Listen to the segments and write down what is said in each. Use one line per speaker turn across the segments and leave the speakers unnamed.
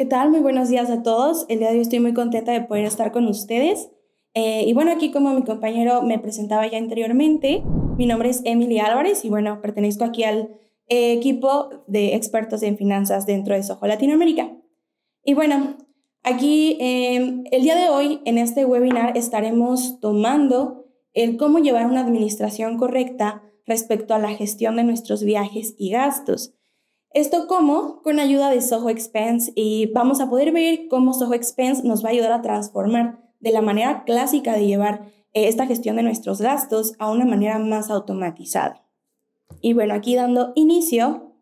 ¿Qué tal? Muy buenos días a todos. El día de hoy estoy muy contenta de poder estar con ustedes. Eh, y bueno, aquí como mi compañero me presentaba ya anteriormente, mi nombre es Emily Álvarez y bueno, pertenezco aquí al eh, equipo de expertos en finanzas dentro de Soho Latinoamérica. Y bueno, aquí em, el día de hoy en este webinar estaremos tomando el cómo llevar una administración correcta respecto a la gestión de nuestros viajes y gastos. Esto como con ayuda de Soho Expense y vamos a poder ver cómo Soho Expense nos va a ayudar a transformar de la manera clásica de llevar eh, esta gestión de nuestros gastos a una manera más automatizada. Y bueno, aquí dando inicio,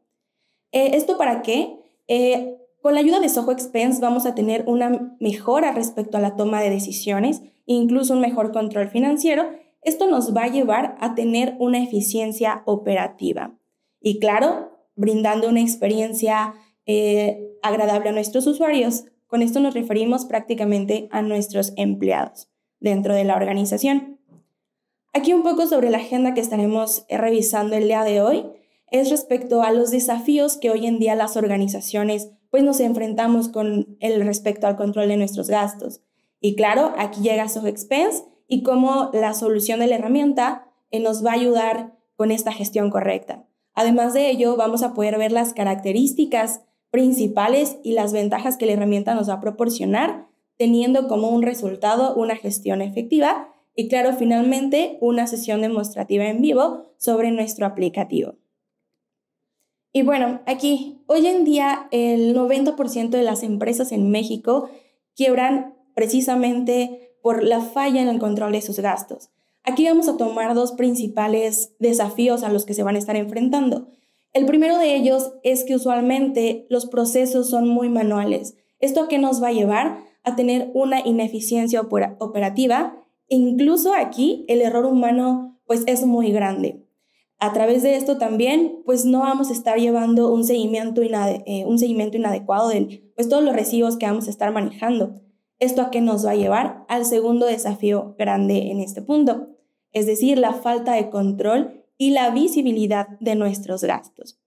eh, ¿esto para qué? Eh, con la ayuda de Soho Expense vamos a tener una mejora respecto a la toma de decisiones, incluso un mejor control financiero. Esto nos va a llevar a tener una eficiencia operativa. Y claro, brindando una experiencia eh, agradable a nuestros usuarios. Con esto nos referimos prácticamente a nuestros empleados dentro de la organización. Aquí un poco sobre la agenda que estaremos eh, revisando el día de hoy es respecto a los desafíos que hoy en día las organizaciones pues nos enfrentamos con el respecto al control de nuestros gastos. Y claro, aquí llega Soft Expense y cómo la solución de la herramienta eh, nos va a ayudar con esta gestión correcta. Además de ello, vamos a poder ver las características principales y las ventajas que la herramienta nos va a proporcionar, teniendo como un resultado una gestión efectiva y, claro, finalmente, una sesión demostrativa en vivo sobre nuestro aplicativo. Y bueno, aquí, hoy en día el 90% de las empresas en México quiebran precisamente por la falla en el control de sus gastos. Aquí vamos a tomar dos principales desafíos a los que se van a estar enfrentando. El primero de ellos es que usualmente los procesos son muy manuales. ¿Esto a qué nos va a llevar? A tener una ineficiencia operativa. Incluso aquí el error humano pues es muy grande. A través de esto también pues no vamos a estar llevando un seguimiento, eh, un seguimiento inadecuado de pues, todos los recibos que vamos a estar manejando. ¿Esto a qué nos va a llevar? Al segundo desafío grande en este punto es decir, la falta de control y la visibilidad de nuestros gastos.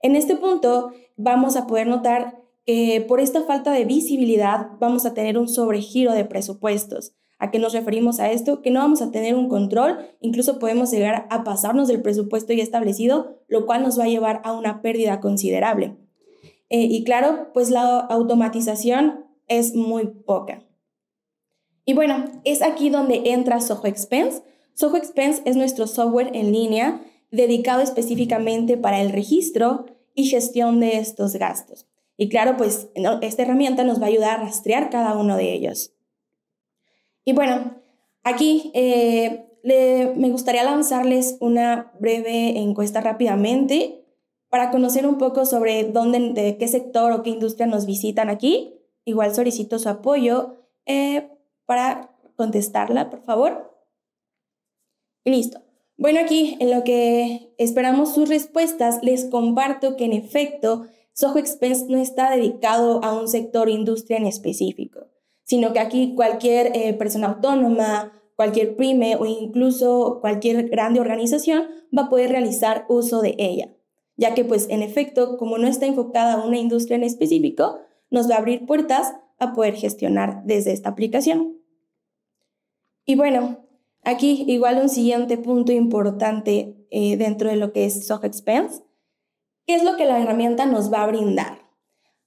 En este punto vamos a poder notar que por esta falta de visibilidad vamos a tener un sobregiro de presupuestos. ¿A qué nos referimos a esto? Que no vamos a tener un control, incluso podemos llegar a pasarnos del presupuesto ya establecido, lo cual nos va a llevar a una pérdida considerable. Eh, y claro, pues la automatización es muy poca. Y bueno, es aquí donde entra Soho Expense, Soho Expense es nuestro software en línea dedicado específicamente para el registro y gestión de estos gastos. Y claro, pues esta herramienta nos va a ayudar a rastrear cada uno de ellos. Y bueno, aquí eh, me gustaría lanzarles una breve encuesta rápidamente para conocer un poco sobre dónde, de qué sector o qué industria nos visitan aquí. Igual solicito su apoyo eh, para contestarla, por favor listo. Bueno, aquí en lo que esperamos sus respuestas, les comparto que en efecto, Soho Expense no está dedicado a un sector industria en específico, sino que aquí cualquier eh, persona autónoma, cualquier prime o incluso cualquier grande organización va a poder realizar uso de ella, ya que pues en efecto, como no está enfocada a una industria en específico, nos va a abrir puertas a poder gestionar desde esta aplicación. Y bueno, Aquí igual un siguiente punto importante eh, dentro de lo que es Soho Expense. ¿Qué es lo que la herramienta nos va a brindar?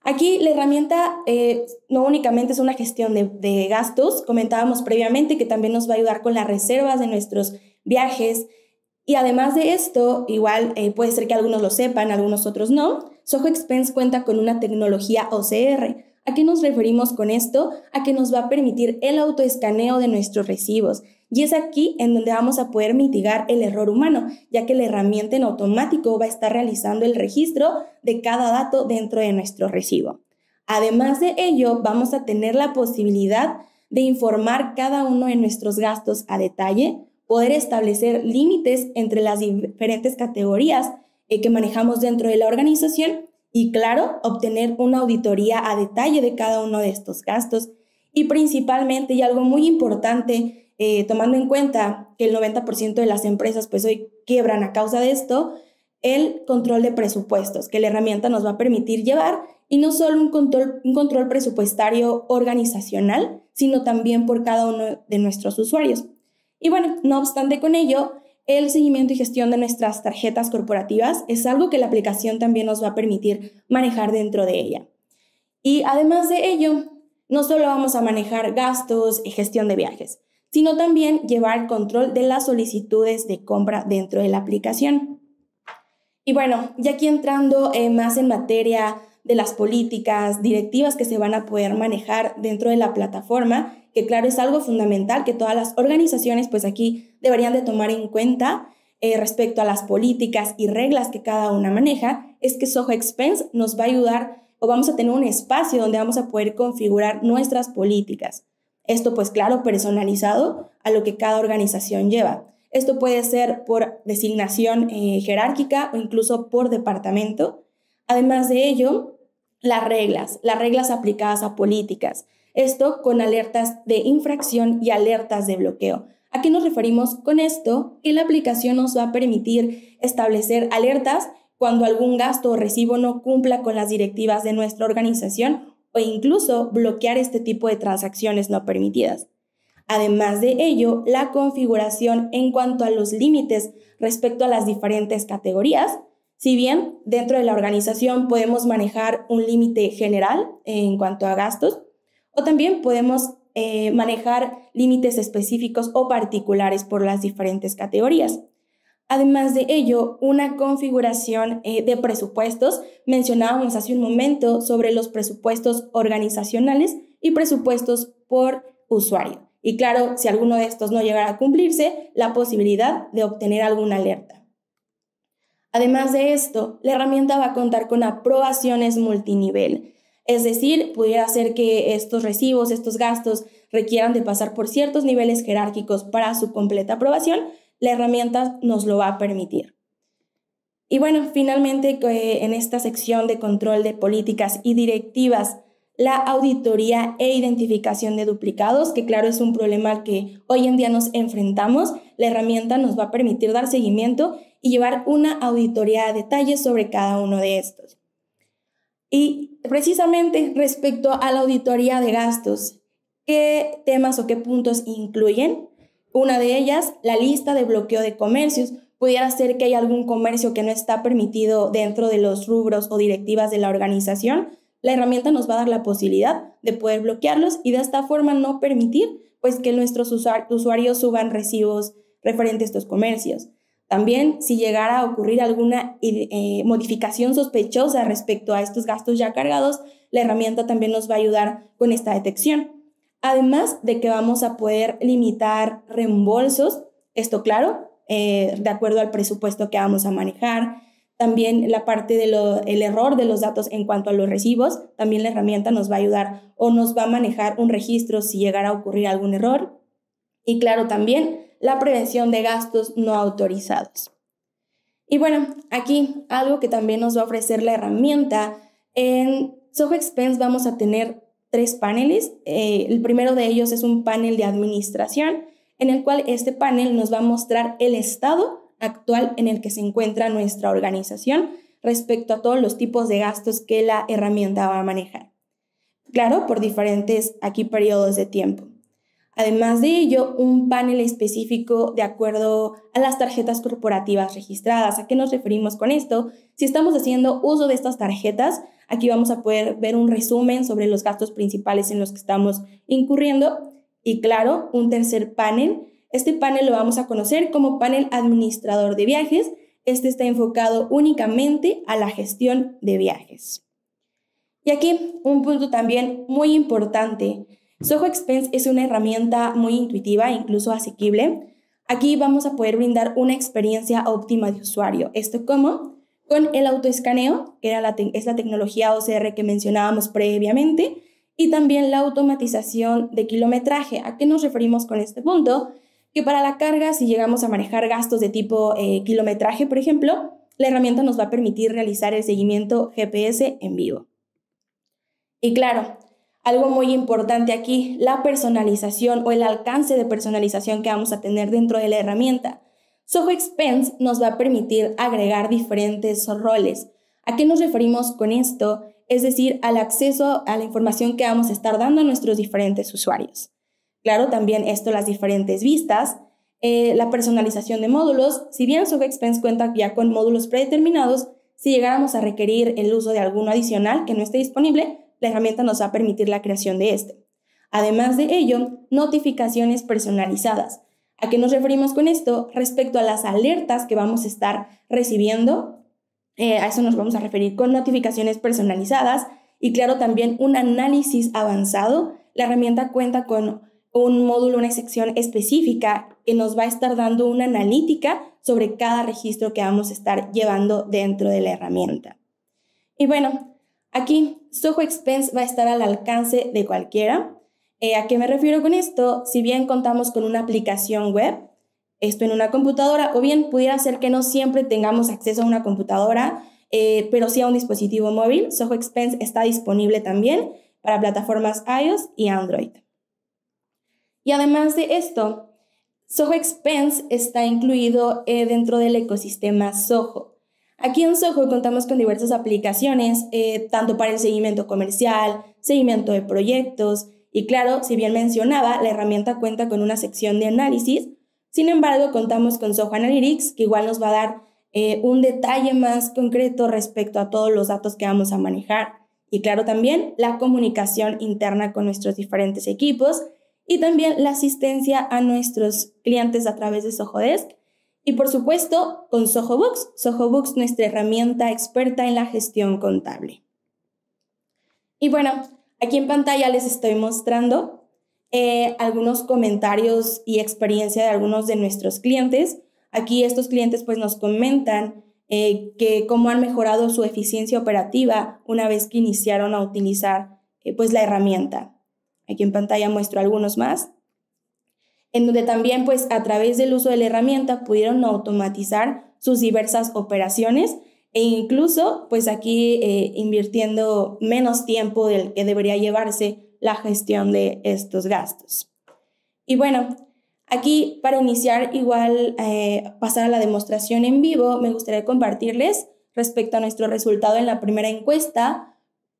Aquí la herramienta eh, no únicamente es una gestión de, gastos, comentábamos previamente que también nos va a ayudar con las reservas de nuestros viajes, y además de esto, igual eh, puede ser que algunos lo sepan, algunos otros no, Soho Expense cuenta con una tecnología OCR. ¿A qué nos referimos con esto? A que nos va a permitir el autoescaneo de nuestros recibos. Y es aquí en donde vamos a poder mitigar el error humano, ya que la herramienta en automático va a estar realizando el registro de cada dato dentro de nuestro recibo. Además de ello, vamos a tener la posibilidad de informar cada uno de nuestros gastos a detalle, poder establecer límites entre las diferentes categorías eh, que manejamos dentro de la organización y, claro, obtener una auditoría a detalle de cada uno de estos gastos. Y principalmente, y algo muy importante, eh, tomando en cuenta que el 90% de las empresas pues hoy quiebran a causa de esto, el control de presupuestos, que la herramienta nos va a permitir llevar, y no solo un control, un control presupuestario organizacional, sino también por cada uno de nuestros usuarios. Y bueno, no obstante con ello, el seguimiento y gestión de nuestras tarjetas corporativas es algo que la aplicación también nos va a permitir manejar dentro de ella. Y además de ello, no solo vamos a manejar gastos y gestión de viajes, sino también llevar control de las solicitudes de compra dentro de la aplicación. Y bueno, ya aquí entrando eh, más en materia de las políticas directivas que se van a poder manejar dentro de la plataforma, que claro es algo fundamental que todas las organizaciones pues aquí deberían de tomar en cuenta eh, respecto a las políticas y reglas que cada una maneja, es que Soho Expense nos va a ayudar o vamos a tener un espacio donde vamos a poder configurar nuestras políticas. Esto pues claro, personalizado a lo que cada organización lleva. Esto puede ser por designación eh, jerárquica o incluso por departamento. Además de ello, las reglas, las reglas aplicadas a políticas. Esto con alertas de infracción y alertas de bloqueo. ¿A qué nos referimos con esto? Que la aplicación nos va a permitir establecer alertas cuando algún gasto o recibo no cumpla con las directivas de nuestra organización o incluso bloquear este tipo de transacciones no permitidas. Además de ello, la configuración en cuanto a los límites respecto a las diferentes categorías, si bien dentro de la organización podemos manejar un límite general en cuanto a gastos, o también podemos eh, manejar límites específicos o particulares por las diferentes categorías. Además de ello, una configuración eh, de presupuestos, mencionábamos hace un momento sobre los presupuestos organizacionales y presupuestos por usuario. Y claro, si alguno de estos no llegara a cumplirse, la posibilidad de obtener alguna alerta. Además de esto, la herramienta va a contar con aprobaciones multinivel. Es decir, pudiera ser que estos recibos, estos gastos requieran de pasar por ciertos niveles jerárquicos para su completa aprobación, la herramienta nos lo va a permitir. Y bueno, finalmente en esta sección de control de políticas y directivas, la auditoría e identificación de duplicados, que claro es un problema que hoy en día nos enfrentamos, la herramienta nos va a permitir dar seguimiento y llevar una auditoría a detalles sobre cada uno de estos. Y precisamente respecto a la auditoría de gastos, ¿qué temas o qué puntos incluyen? Una de ellas, la lista de bloqueo de comercios. Pudiera ser que haya algún comercio que no está permitido dentro de los rubros o directivas de la organización. La herramienta nos va a dar la posibilidad de poder bloquearlos y de esta forma no permitir pues que nuestros usuarios suban recibos referentes a estos comercios. También, si llegara a ocurrir alguna eh, eh, modificación sospechosa respecto a estos gastos ya cargados, la herramienta también nos va a ayudar con esta detección. Además de que vamos a poder limitar reembolsos, esto claro, eh, de acuerdo al presupuesto que vamos a manejar. También la parte del error de los datos en cuanto a los recibos, también la herramienta nos va a ayudar o nos va a manejar un registro si llegara a ocurrir algún error. Y claro, también la prevención de gastos no autorizados. Y bueno, aquí algo que también nos va a ofrecer la herramienta, en Soho Expense vamos a tener tres paneles. Eh, el primero de ellos es un panel de administración, en el cual este panel nos va a mostrar el estado actual en el que se encuentra nuestra organización respecto a todos los tipos de gastos que la herramienta va a manejar. Claro, por diferentes aquí periodos de tiempo. Además de ello, un panel específico de acuerdo a las tarjetas corporativas registradas. ¿A qué nos referimos con esto? Si estamos haciendo uso de estas tarjetas, aquí vamos a poder ver un resumen sobre los gastos principales en los que estamos incurriendo. Y claro, un tercer panel. Este panel lo vamos a conocer como panel administrador de viajes. Este está enfocado únicamente a la gestión de viajes. Y aquí un punto también muy importante. Soho Expense es una herramienta muy intuitiva e incluso asequible. Aquí vamos a poder brindar una experiencia óptima de usuario. ¿Esto cómo? Con el autoescaneo, que era la es la tecnología OCR que mencionábamos previamente, y también la automatización de kilometraje. ¿A qué nos referimos con este punto? Que para la carga, si llegamos a manejar gastos de tipo eh, kilometraje, por ejemplo, la herramienta nos va a permitir realizar el seguimiento GPS en vivo. Y claro, algo muy importante aquí, la personalización o el alcance de personalización que vamos a tener dentro de la herramienta. Soho Expense nos va a permitir agregar diferentes roles. ¿A qué nos referimos con esto? Es decir, al acceso a la información que vamos a estar dando a nuestros diferentes usuarios. Claro, también esto las diferentes vistas, eh, la personalización de módulos. Si bien Soho Expense cuenta ya con módulos predeterminados, si llegáramos a requerir el uso de alguno adicional que no esté disponible, la herramienta nos va a permitir la creación de este. Además de ello, notificaciones personalizadas. ¿A qué nos referimos con esto? Respecto a las alertas que vamos a estar recibiendo, eh, a eso nos vamos a referir con notificaciones personalizadas y claro también un análisis avanzado. La herramienta cuenta con un módulo, una sección específica que nos va a estar dando una analítica sobre cada registro que vamos a estar llevando dentro de la herramienta. Y bueno, Aquí, Soho Expense va a estar al alcance de cualquiera. Eh, ¿A qué me refiero con esto? Si bien contamos con una aplicación web, esto en una computadora, o bien pudiera ser que no siempre tengamos acceso a una computadora, eh, pero sí a un dispositivo móvil, Soho Expense está disponible también para plataformas iOS y Android. Y además de esto, Soho Expense está incluido eh, dentro del ecosistema Soho. Aquí en Soho contamos con diversas aplicaciones, eh, tanto para el seguimiento comercial, seguimiento de proyectos, y claro, si bien mencionaba, la herramienta cuenta con una sección de análisis, sin embargo, contamos con Soho Analytics, que igual nos va a dar eh, un detalle más concreto respecto a todos los datos que vamos a manejar. Y claro, también la comunicación interna con nuestros diferentes equipos y también la asistencia a nuestros clientes a través de Soho Desk y por supuesto, con Soho Books. nuestra herramienta experta en la gestión contable. Y bueno, aquí en pantalla les estoy mostrando eh, algunos comentarios y experiencia de algunos de nuestros clientes. Aquí estos clientes pues nos comentan eh, que cómo han mejorado su eficiencia operativa una vez que iniciaron a utilizar eh, pues la herramienta. Aquí en pantalla muestro algunos más en donde también pues a través del uso de la herramienta pudieron automatizar sus diversas operaciones e incluso pues aquí eh, invirtiendo menos tiempo del que debería llevarse la gestión de estos gastos. Y bueno, aquí para iniciar igual eh, pasar a la demostración en vivo, me gustaría compartirles respecto a nuestro resultado en la primera encuesta.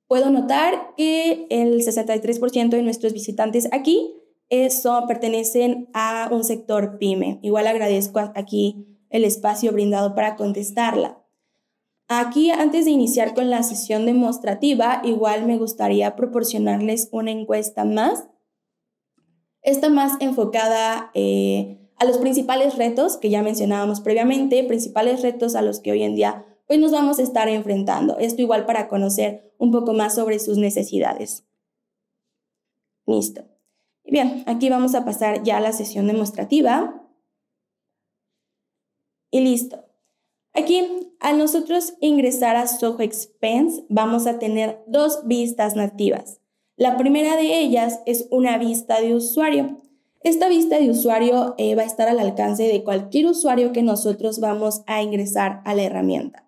Puedo notar que el 63% de nuestros visitantes aquí eso pertenecen a un sector pyme. Igual agradezco aquí el espacio brindado para contestarla. Aquí, antes de iniciar con la sesión demostrativa, igual me gustaría proporcionarles una encuesta más. Esta más enfocada eh, a los principales retos que ya mencionábamos previamente, principales retos a los que hoy en día pues, nos vamos a estar enfrentando. Esto igual para conocer un poco más sobre sus necesidades. Listo bien, aquí vamos a pasar ya a la sesión demostrativa. Y listo. Aquí, al nosotros ingresar a Soho Expense, vamos a tener dos vistas nativas. La primera de ellas es una vista de usuario. Esta vista de usuario eh, va a estar al alcance de cualquier usuario que nosotros vamos a ingresar a la herramienta.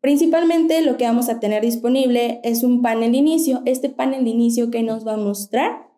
Principalmente lo que vamos a tener disponible es un panel de inicio. Este panel de inicio que nos va a mostrar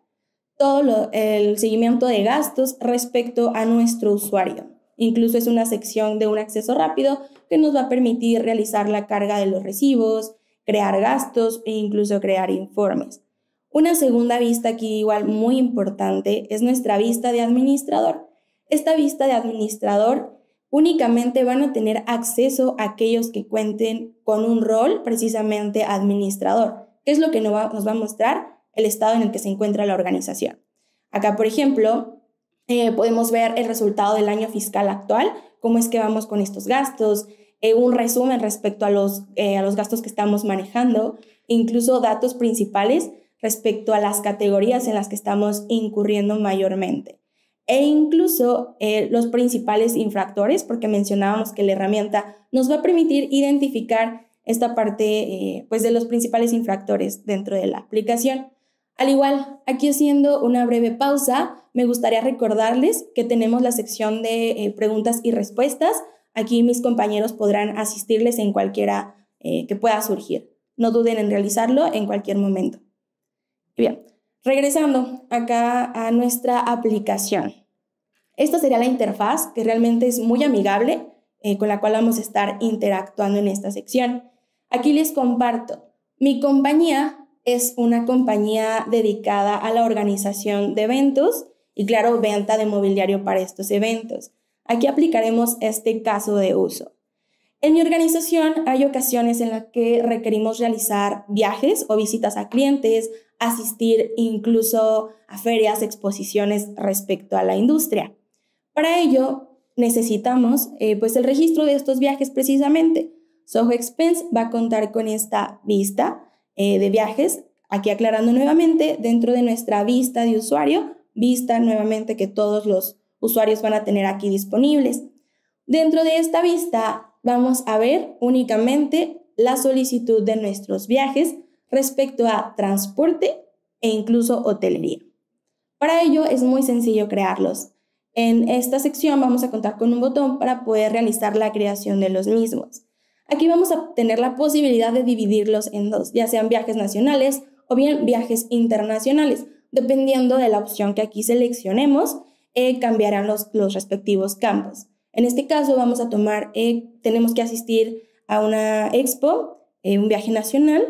todo el seguimiento de gastos respecto a nuestro usuario. Incluso es una sección de un acceso rápido que nos va a permitir realizar la carga de los recibos, crear gastos e incluso crear informes. Una segunda vista aquí igual muy importante es nuestra vista de administrador. Esta vista de administrador únicamente van a tener acceso aquellos que cuenten con un rol precisamente administrador. ¿Qué es lo que nos va a mostrar? el estado en el que se encuentra la organización. Acá, por ejemplo, eh, podemos ver el resultado del año fiscal actual, cómo es que vamos con estos gastos, eh, un resumen respecto a los, eh, a los gastos que estamos manejando, e incluso datos principales respecto a las categorías en las que estamos incurriendo mayormente e incluso los principales infractores, porque mencionábamos que la herramienta nos va a permitir identificar esta parte pues de los principales infractores dentro de la aplicación. Al igual, aquí haciendo una breve pausa, me gustaría recordarles que tenemos la sección de eh, preguntas y respuestas. Aquí mis compañeros podrán asistirles en cualquiera eh, que pueda surgir. No duden en realizarlo en cualquier momento. Bien, regresando acá a nuestra aplicación. Esta sería la interfaz que realmente es muy amigable eh, con la cual vamos a estar interactuando en esta sección. Aquí les comparto. Mi compañía es una compañía dedicada a la organización de eventos y, claro, venta de mobiliario para estos eventos. Aquí aplicaremos este caso de uso. En mi organización hay ocasiones en las que requerimos realizar viajes o visitas a clientes, asistir incluso a ferias, exposiciones respecto a la industria. Para ello necesitamos eh, pues el registro de estos viajes precisamente. Soho Expense va a contar con esta vista eh, de viajes. Aquí aclarando nuevamente, dentro de nuestra vista de usuario, vista nuevamente que todos los usuarios van a tener aquí disponibles. Dentro de esta vista vamos a ver únicamente la solicitud de nuestros viajes respecto a transporte e incluso hotelería. Para ello es muy sencillo crearlos. En esta sección vamos a contar con un botón para poder realizar la creación de los mismos. Aquí vamos a tener la posibilidad de dividirlos en dos, ya sean viajes nacionales o bien viajes internacionales. Dependiendo de la opción que aquí seleccionemos, eh, cambiarán los, respectivos campos. En este caso vamos a tomar, eh, tenemos que asistir a una expo, eh, un viaje nacional.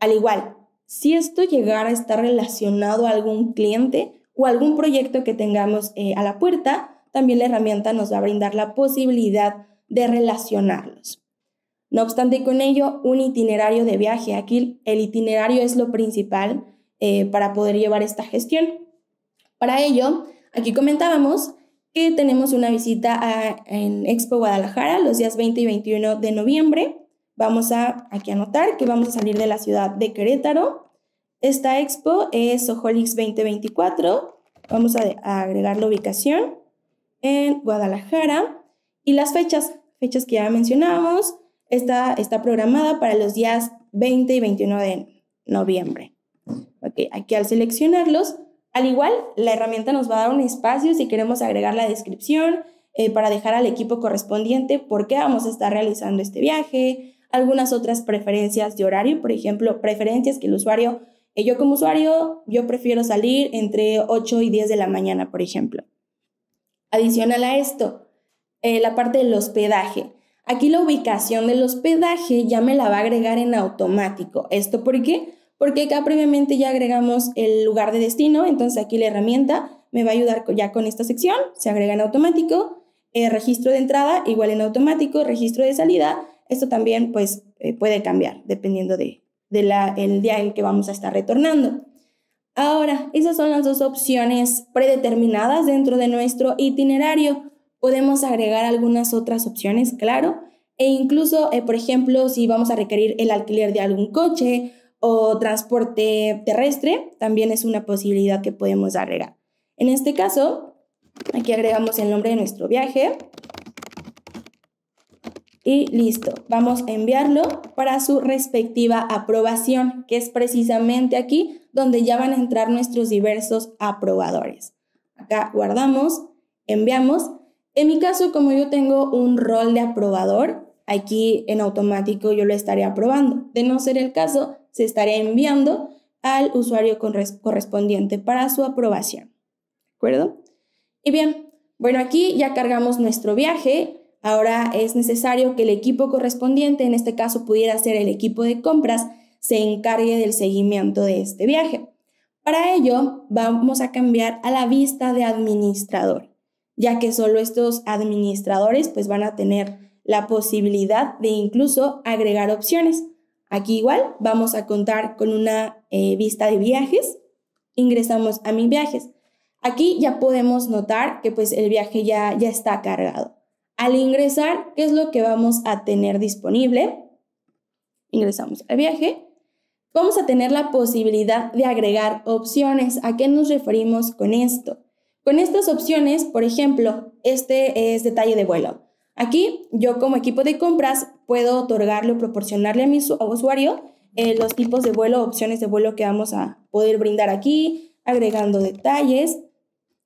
Al igual, si esto llegara a estar relacionado a algún cliente o algún proyecto que tengamos a la puerta, también la herramienta nos va a brindar la posibilidad de relacionarlos. No obstante, con ello, un itinerario de viaje. Aquí el itinerario es lo principal eh, para poder llevar esta gestión. Para ello, aquí comentábamos que tenemos una visita en Expo Guadalajara los días 20 y 21 de noviembre. Vamos a aquí anotar que vamos a salir de la ciudad de Querétaro. Esta expo es Soholix 2024. Vamos a, agregar la ubicación en Guadalajara y las fechas, fechas que ya mencionábamos. Esta está programada para los días 20 y 21 de noviembre. aquí al seleccionarlos, al igual, la herramienta nos va a dar un espacio si queremos agregar la descripción eh, para dejar al equipo correspondiente por qué vamos a estar realizando este viaje, algunas otras preferencias de horario, por ejemplo, preferencias que el usuario, eh, yo como usuario, yo prefiero salir entre 8 y 10 de la mañana, por ejemplo. Adicional a esto, eh, la parte del hospedaje. Aquí la ubicación del hospedaje ya me la va a agregar en automático. ¿Esto por qué? Porque acá previamente ya agregamos el lugar de destino, entonces aquí la herramienta me va a ayudar ya con esta sección, se agrega en automático, el eh, registro de entrada igual en automático, registro de salida, esto también pues eh, puede cambiar dependiendo de, de la, el día en que vamos a estar retornando. Ahora, esas son las dos opciones predeterminadas dentro de nuestro itinerario. Podemos agregar algunas otras opciones, claro, e incluso, eh, por ejemplo, si vamos a requerir el alquiler de algún coche o transporte terrestre, también es una posibilidad que podemos agregar. En este caso, aquí agregamos el nombre de nuestro viaje y listo. Vamos a enviarlo para su respectiva aprobación, que es precisamente aquí donde ya van a entrar nuestros diversos aprobadores. Acá guardamos, enviamos en mi caso, como yo tengo un rol de aprobador, aquí en automático yo lo estaría aprobando. De no ser el caso, se estaría enviando al usuario correspondiente para su aprobación. ¿De acuerdo? Y bien, bueno, aquí ya cargamos nuestro viaje. Ahora es necesario que el equipo correspondiente, en este caso pudiera ser el equipo de compras, se encargue del seguimiento de este viaje. Para ello, vamos a cambiar a la vista de administrador ya que solo estos administradores pues van a tener la posibilidad de incluso agregar opciones. Aquí igual vamos a contar con una eh, vista de viajes. Ingresamos a mis viajes. Aquí ya podemos notar que pues el viaje ya, ya está cargado. Al ingresar, ¿qué es lo que vamos a tener disponible? Ingresamos al viaje. Vamos a tener la posibilidad de agregar opciones. ¿A qué nos referimos con esto? Con estas opciones, por ejemplo, este es detalle de vuelo. Aquí yo como equipo de compras puedo otorgarle o proporcionarle a mi usuario eh, los tipos de vuelo, opciones de vuelo que vamos a poder brindar aquí, agregando detalles,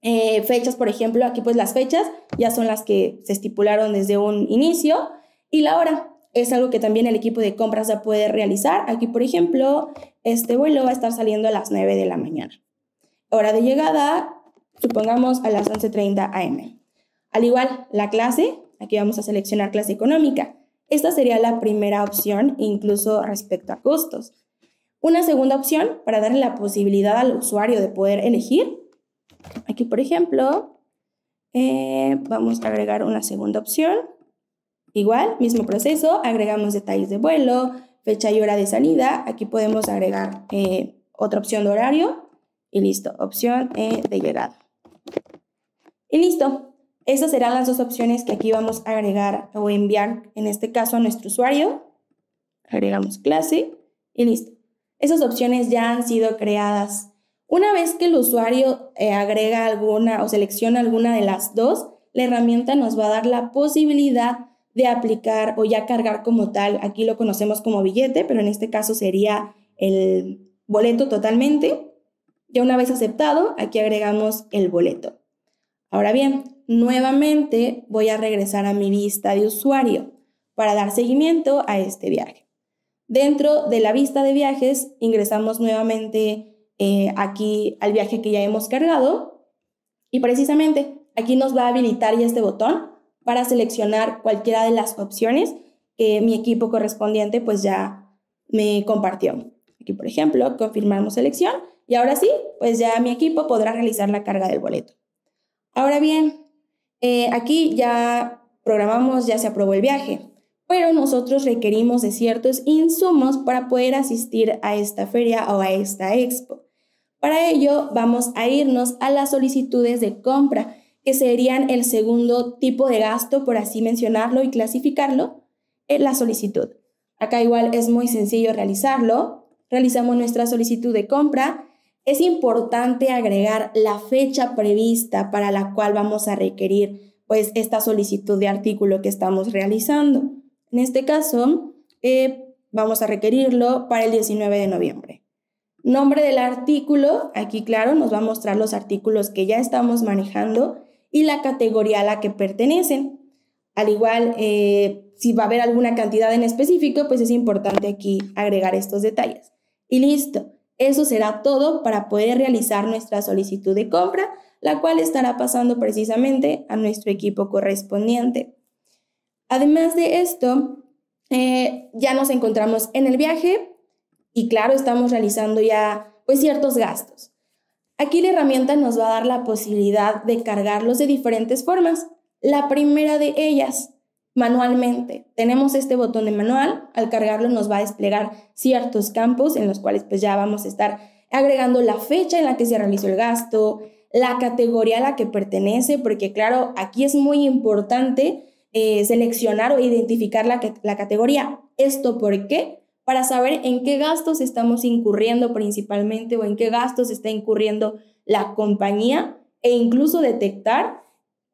eh, fechas, por ejemplo, aquí pues las fechas ya son las que se estipularon desde un inicio y la hora es algo que también el equipo de compras ya puede realizar. Aquí, por ejemplo, este vuelo va a estar saliendo a las 9 de la mañana. Hora de llegada, supongamos a las 11.30 am. Al igual, la clase, aquí vamos a seleccionar clase económica. Esta sería la primera opción, incluso respecto a costos. Una segunda opción para darle la posibilidad al usuario de poder elegir. Aquí, por ejemplo, eh, vamos a agregar una segunda opción. Igual, mismo proceso, agregamos detalles de vuelo, fecha y hora de salida. Aquí podemos agregar eh, otra opción de horario y listo, opción eh, de llegada. Y listo. Esas serán las dos opciones que aquí vamos a agregar o enviar, en este caso, a nuestro usuario. Agregamos clase y listo. Esas opciones ya han sido creadas. Una vez que el usuario eh, agrega alguna o selecciona alguna de las dos, la herramienta nos va a dar la posibilidad de aplicar o ya cargar como tal, aquí lo conocemos como billete, pero en este caso sería el boleto totalmente. Ya una vez aceptado, aquí agregamos el boleto. Ahora bien, nuevamente voy a regresar a mi vista de usuario para dar seguimiento a este viaje. Dentro de la vista de viajes ingresamos nuevamente eh, aquí al viaje que ya hemos cargado y precisamente aquí nos va a habilitar ya este botón para seleccionar cualquiera de las opciones que mi equipo correspondiente pues ya me compartió. Aquí por ejemplo confirmamos selección y ahora sí pues ya mi equipo podrá realizar la carga del boleto. Ahora bien, eh, aquí ya programamos, ya se aprobó el viaje, pero nosotros requerimos de ciertos insumos para poder asistir a esta feria o a esta expo. Para ello vamos a irnos a las solicitudes de compra, que serían el segundo tipo de gasto, por así mencionarlo y clasificarlo, en eh, la solicitud. Acá igual es muy sencillo realizarlo. Realizamos nuestra solicitud de compra es importante agregar la fecha prevista para la cual vamos a requerir pues esta solicitud de artículo que estamos realizando. En este caso, eh, vamos a requerirlo para el 19 de noviembre. Nombre del artículo, aquí claro, nos va a mostrar los artículos que ya estamos manejando y la categoría a la que pertenecen. Al igual, eh, si va a haber alguna cantidad en específico, pues es importante aquí agregar estos detalles. Y listo. Eso será todo para poder realizar nuestra solicitud de compra, la cual estará pasando precisamente a nuestro equipo correspondiente. Además de esto, eh, ya nos encontramos en el viaje y claro, estamos realizando ya pues ciertos gastos. Aquí la herramienta nos va a dar la posibilidad de cargarlos de diferentes formas. La primera de ellas, manualmente. Tenemos este botón de manual, al cargarlo nos va a desplegar ciertos campos en los cuales pues ya vamos a estar agregando la fecha en la que se realizó el gasto, la categoría a la que pertenece, porque claro, aquí es muy importante eh, seleccionar o identificar la, la categoría. ¿Esto por qué? Para saber en qué gastos estamos incurriendo principalmente o en qué gastos está incurriendo la compañía e incluso detectar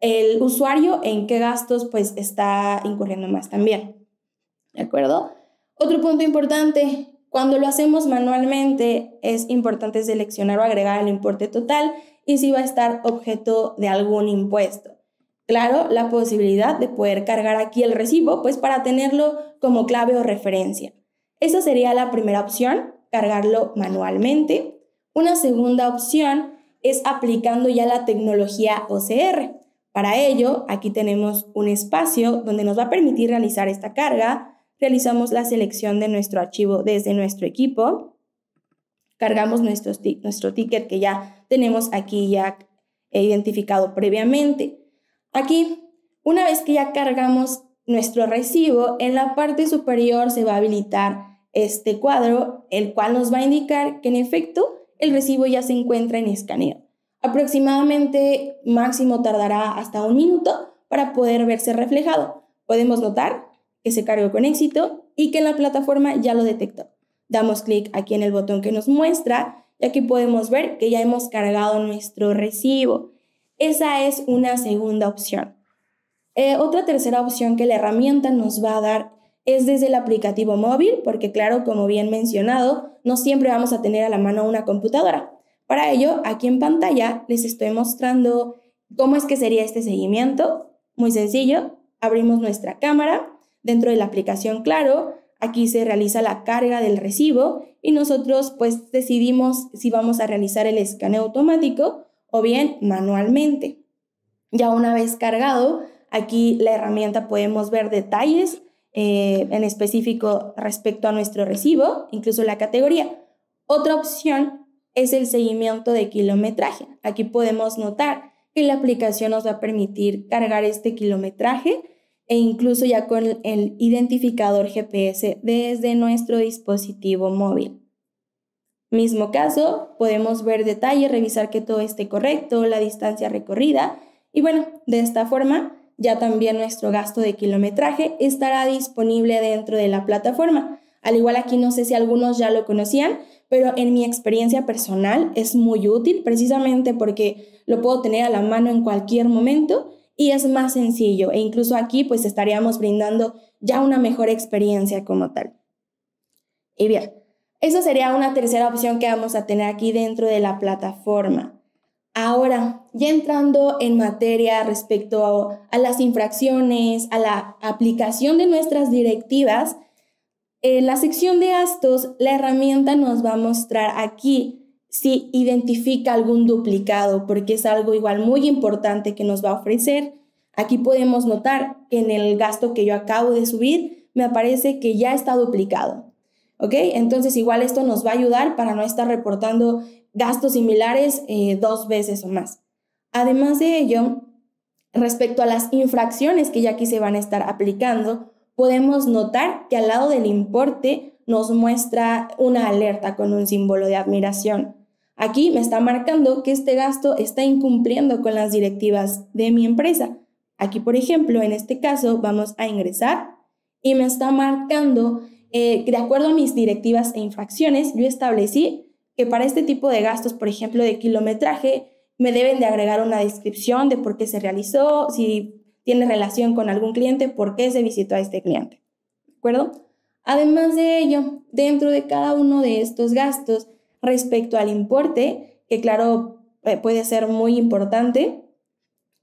el usuario en qué gastos pues está incurriendo más también. ¿De acuerdo? Otro punto importante, cuando lo hacemos manualmente es importante seleccionar o agregar el importe total y si va a estar objeto de algún impuesto. Claro, la posibilidad de poder cargar aquí el recibo pues para tenerlo como clave o referencia. Esa sería la primera opción, cargarlo manualmente. Una segunda opción es aplicando ya la tecnología OCR. Para ello, aquí tenemos un espacio donde nos va a permitir realizar esta carga. Realizamos la selección de nuestro archivo desde nuestro equipo. Cargamos nuestro, nuestro ticket que ya tenemos aquí ya identificado previamente. Aquí, una vez que ya cargamos nuestro recibo, en la parte superior se va a habilitar este cuadro, el cual nos va a indicar que en efecto el recibo ya se encuentra en escaneo. Aproximadamente máximo tardará hasta un minuto para poder verse reflejado. Podemos notar que se cargó con éxito y que la plataforma ya lo detectó. Damos clic aquí en el botón que nos muestra y aquí podemos ver que ya hemos cargado nuestro recibo. Esa es una segunda opción. Eh, otra tercera opción que la herramienta nos va a dar es desde el aplicativo móvil, porque claro, como bien mencionado, no siempre vamos a tener a la mano una computadora. Para ello, aquí en pantalla les estoy mostrando cómo es que sería este seguimiento. Muy sencillo, abrimos nuestra cámara dentro de la aplicación Claro. Aquí se realiza la carga del recibo y nosotros pues decidimos si vamos a realizar el escaneo automático o bien manualmente. Ya una vez cargado, aquí la herramienta podemos ver detalles eh, en específico respecto a nuestro recibo, incluso la categoría. Otra opción es el seguimiento de kilometraje. Aquí podemos notar que la aplicación nos va a permitir cargar este kilometraje e incluso ya con el identificador GPS desde nuestro dispositivo móvil. Mismo caso, podemos ver detalle, revisar que todo esté correcto, la distancia recorrida y bueno, de esta forma ya también nuestro gasto de kilometraje estará disponible dentro de la plataforma. Al igual aquí no sé si algunos ya lo conocían, pero en mi experiencia personal es muy útil precisamente porque lo puedo tener a la mano en cualquier momento y es más sencillo e incluso aquí pues estaríamos brindando ya una mejor experiencia como tal. Y bien, esa sería una tercera opción que vamos a tener aquí dentro de la plataforma. Ahora, ya entrando en materia respecto a, a las infracciones, a la aplicación de nuestras directivas, en eh, la sección de gastos, la herramienta nos va a mostrar aquí si identifica algún duplicado, porque es algo igual muy importante que nos va a ofrecer. Aquí podemos notar que en el gasto que yo acabo de subir, me aparece que ya está duplicado. ¿Ok? Entonces igual esto nos va a ayudar para no estar reportando gastos similares eh, dos veces o más. Además de ello, respecto a las infracciones que ya aquí se van a estar aplicando, podemos notar que al lado del importe nos muestra una alerta con un símbolo de admiración. Aquí me está marcando que este gasto está incumpliendo con las directivas de mi empresa. Aquí, por ejemplo, en este caso vamos a ingresar y me está marcando eh, que de acuerdo a mis directivas e infracciones, yo establecí que para este tipo de gastos, por ejemplo, de kilometraje, me deben de agregar una descripción de por qué se realizó, si tiene relación con algún cliente, por qué se visitó a este cliente. ¿De acuerdo? Además de ello, dentro de cada uno de estos gastos, respecto al importe, que claro eh, puede ser muy importante,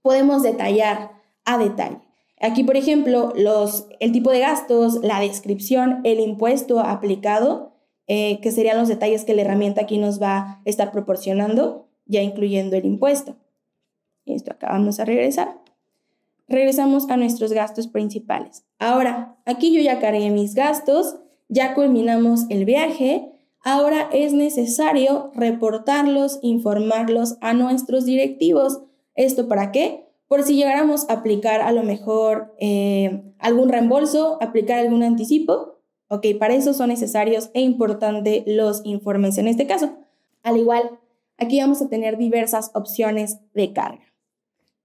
podemos detallar a detalle. Aquí, por ejemplo, los, el tipo de gastos, la descripción, el impuesto aplicado, eh, que serían los detalles que la herramienta aquí nos va a estar proporcionando, ya incluyendo el impuesto. Esto acá vamos a regresar regresamos a nuestros gastos principales. Ahora, aquí yo ya cargué mis gastos, ya culminamos el viaje, ahora es necesario reportarlos, informarlos a nuestros directivos. ¿Esto para qué? Por si llegáramos a aplicar a lo mejor eh, algún reembolso, aplicar algún anticipo. Ok, para eso son necesarios e importantes los informes en este caso. Al igual, aquí vamos a tener diversas opciones de carga.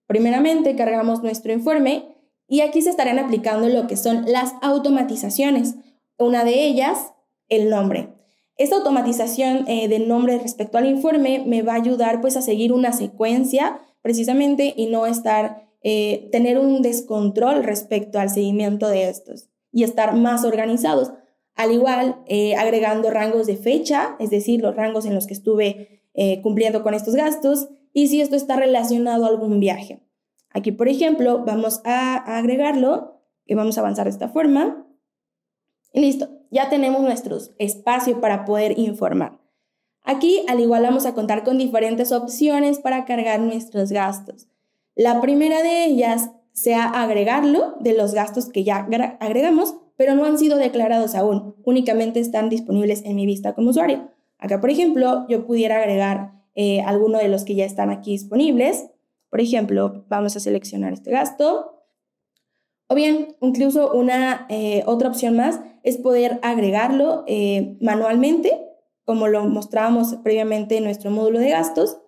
Primeramente, cargamos nuestro informe y aquí se estarán aplicando lo que son las automatizaciones. Una de ellas, el nombre. Esta automatización eh, del nombre respecto al informe me va a ayudar pues a seguir una secuencia precisamente y no estar, eh, tener un descontrol respecto al seguimiento de estos y estar más organizados. Al igual, eh, agregando rangos de fecha, es decir, los rangos en los que estuve cumpliendo con estos gastos, y si esto está relacionado a algún viaje. Aquí, por ejemplo, vamos a agregarlo y vamos a avanzar de esta forma. Y listo, ya tenemos nuestro espacio para poder informar. Aquí, al igual, vamos a contar con diferentes opciones para cargar nuestros gastos. La primera de ellas sea agregarlo de los gastos que ya agregamos, pero no han sido declarados aún, únicamente están disponibles en mi vista como usuario. Acá, por ejemplo, yo pudiera agregar eh, alguno de los que ya están aquí disponibles. Por ejemplo, vamos a seleccionar este gasto. O bien, incluso una, eh, otra opción más es poder agregarlo eh, manualmente, como lo mostrábamos previamente en nuestro módulo de gastos.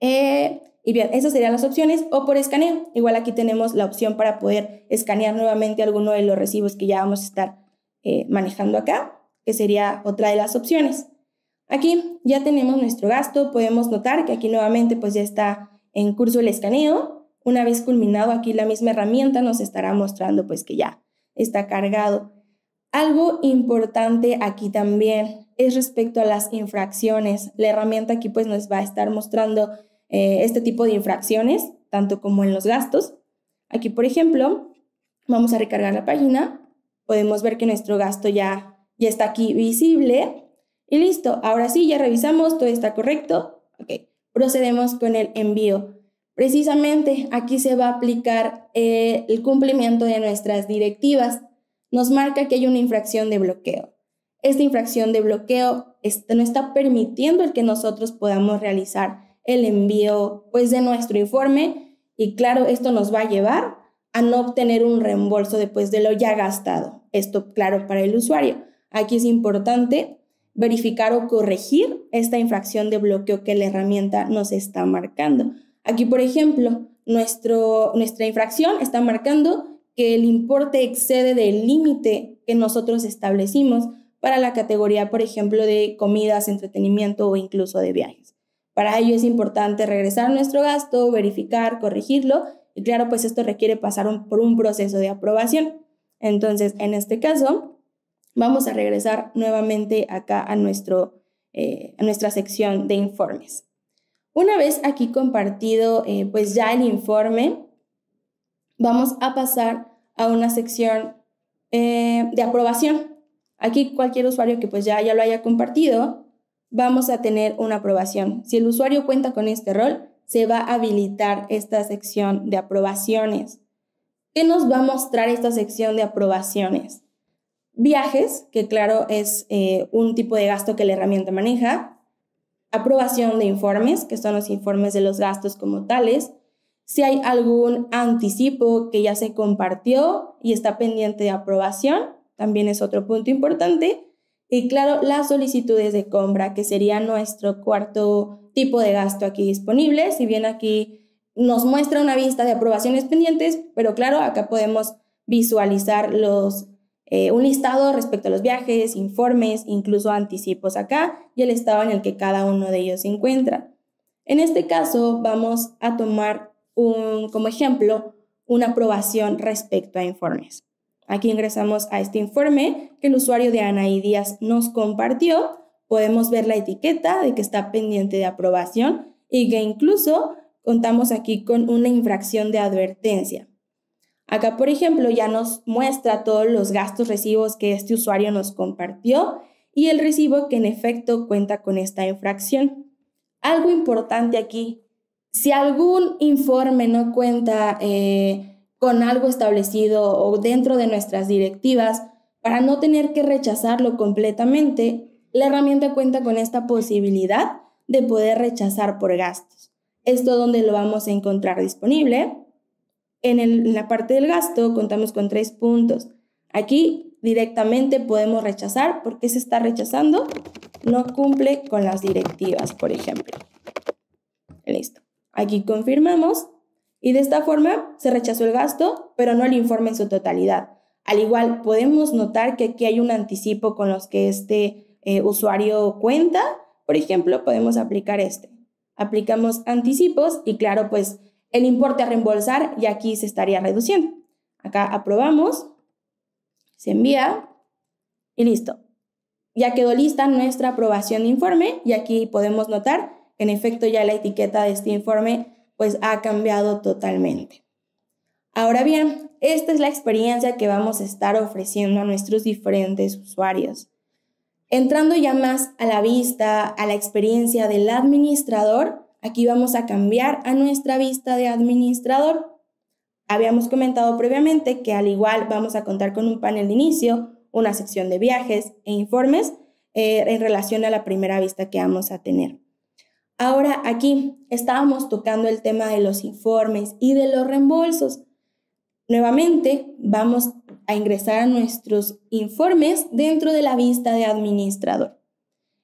y bien, esas serían las opciones o por escaneo. Igual aquí tenemos la opción para poder escanear nuevamente alguno de los recibos que ya vamos a estar manejando acá, que sería otra de las opciones. Aquí ya tenemos nuestro gasto, podemos notar que aquí nuevamente pues ya está en curso el escaneo. Una vez culminado aquí la misma herramienta nos estará mostrando pues que ya está cargado. Algo importante aquí también es respecto a las infracciones. La herramienta aquí pues nos va a estar mostrando eh, este tipo de infracciones, tanto como en los gastos. Aquí por ejemplo, vamos a recargar la página, podemos ver que nuestro gasto ya, ya está aquí visible y listo, ahora sí, ya revisamos, todo está correcto. Ok, procedemos con el envío. Precisamente aquí se va a aplicar eh, el cumplimiento de nuestras directivas. Nos marca que hay una infracción de bloqueo. Esta infracción de bloqueo no está permitiendo el que nosotros podamos realizar el envío pues, de nuestro informe y claro, esto nos va a llevar a no obtener un reembolso después de lo ya gastado. Esto claro para el usuario. Aquí es importante verificar o corregir esta infracción de bloqueo que la herramienta nos está marcando. Aquí, por ejemplo, nuestro, nuestra infracción está marcando que el importe excede del límite que nosotros establecimos para la categoría, por ejemplo, de comidas, entretenimiento o incluso de viajes. Para ello es importante regresar nuestro gasto, verificar, corregirlo y claro, pues esto requiere pasar por un proceso de aprobación. Entonces, en este caso, vamos a regresar nuevamente acá a, nuestro, eh, a nuestra sección de informes. Una vez aquí compartido eh, pues ya el informe, vamos a pasar a una sección eh, de aprobación. Aquí cualquier usuario que pues ya, ya lo haya compartido, vamos a tener una aprobación. Si el usuario cuenta con este rol, se va a habilitar esta sección de aprobaciones. ¿Qué nos va a mostrar esta sección de aprobaciones? Viajes, que claro es eh, un tipo de gasto que la herramienta maneja. Aprobación de informes, que son los informes de los gastos como tales. Si hay algún anticipo que ya se compartió y está pendiente de aprobación, también es otro punto importante. Y claro, las solicitudes de compra, que sería nuestro cuarto tipo de gasto aquí disponible. Si bien aquí nos muestra una vista de aprobaciones pendientes, pero claro, acá podemos visualizar los eh, un listado respecto a los viajes, informes, incluso anticipos acá y el estado en el que cada uno de ellos se encuentra. En este caso, vamos a tomar como ejemplo una aprobación respecto a informes. Aquí ingresamos a este informe que el usuario de Anaí Díaz nos compartió. Podemos ver la etiqueta de que está pendiente de aprobación y que incluso contamos aquí con una infracción de advertencia. Acá, por ejemplo, ya nos muestra todos los gastos recibos que este usuario nos compartió y el recibo que en efecto cuenta con esta infracción. Algo importante aquí, si algún informe no cuenta eh, con algo establecido o dentro de nuestras directivas, para no tener que rechazarlo completamente, la herramienta cuenta con esta posibilidad de poder rechazar por gastos. Esto donde lo vamos a encontrar disponible en, la parte del gasto contamos con tres puntos. Aquí directamente podemos rechazar porque se está rechazando, no cumple con las directivas, por ejemplo. Listo. Aquí confirmamos y de esta forma se rechazó el gasto, pero no el informe en su totalidad. Al igual, podemos notar que aquí hay un anticipo con los que este eh, usuario cuenta. Por ejemplo, podemos aplicar este. Aplicamos anticipos y claro, pues el importe a reembolsar y aquí se estaría reduciendo. Acá aprobamos, se envía y listo. Ya quedó lista nuestra aprobación de informe y aquí podemos notar que en efecto ya la etiqueta de este informe pues ha cambiado totalmente. Ahora bien, esta es la experiencia que vamos a estar ofreciendo a nuestros diferentes usuarios. Entrando ya más a la vista, a la experiencia del administrador, Aquí vamos a cambiar a nuestra vista de administrador. Habíamos comentado previamente que al igual vamos a contar con un panel de inicio, una sección de viajes e informes eh, en relación a la primera vista que vamos a tener. Ahora aquí estábamos tocando el tema de los informes y de los reembolsos. Nuevamente vamos a ingresar a nuestros informes dentro de la vista de administrador.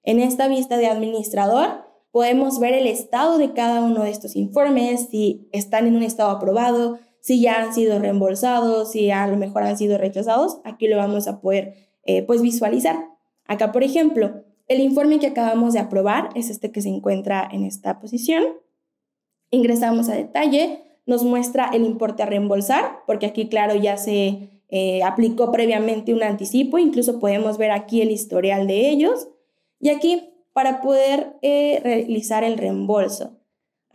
En esta vista de administrador podemos ver el estado de cada uno de estos informes, si están en un estado aprobado, si ya han sido reembolsados, si a lo mejor han sido rechazados, aquí lo vamos a poder eh, pues visualizar. Acá, por ejemplo, el informe que acabamos de aprobar es este que se encuentra en esta posición. Ingresamos a detalle, nos muestra el importe a reembolsar, porque aquí, claro, ya se eh, aplicó previamente un anticipo, incluso podemos ver aquí el historial de ellos. Y aquí para poder eh, realizar el reembolso.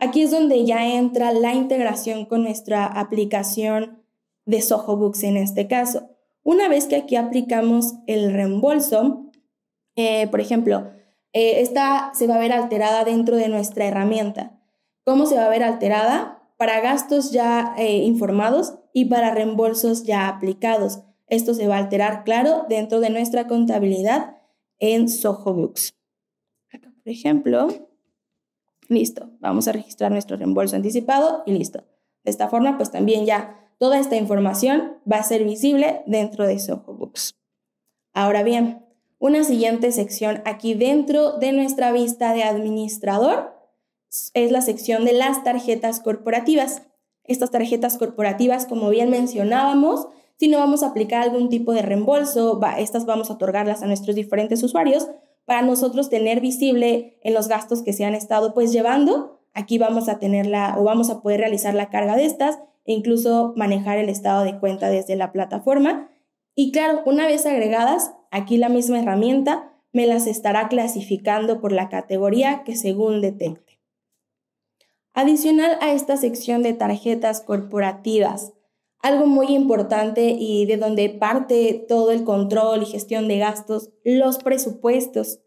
Aquí es donde ya entra la integración con nuestra aplicación de Soho Books en este caso. Una vez que aquí aplicamos el reembolso, eh, por ejemplo, eh, esta se va a ver alterada dentro de nuestra herramienta. ¿Cómo se va a ver alterada? Para gastos ya informados y para reembolsos ya aplicados. Esto se va a alterar, claro, dentro de nuestra contabilidad en SohoBooks ejemplo, listo, vamos a registrar nuestro reembolso anticipado y listo. De esta forma, pues también ya toda esta información va a ser visible dentro de Soho Books. Ahora bien, una siguiente sección aquí dentro de nuestra vista de administrador es la sección de las tarjetas corporativas. Estas tarjetas corporativas, como bien mencionábamos, si no vamos a aplicar algún tipo de reembolso, estas vamos a otorgarlas a nuestros diferentes usuarios, para nosotros tener visible en los gastos que se han estado pues llevando, aquí vamos a tenerla o vamos a poder realizar la carga de estas e incluso manejar el estado de cuenta desde la plataforma. Y claro, una vez agregadas, aquí la misma herramienta me las estará clasificando por la categoría que según detecte. Adicional a esta sección de tarjetas corporativas, algo muy importante y de donde parte todo el control y gestión de gastos, los presupuestos.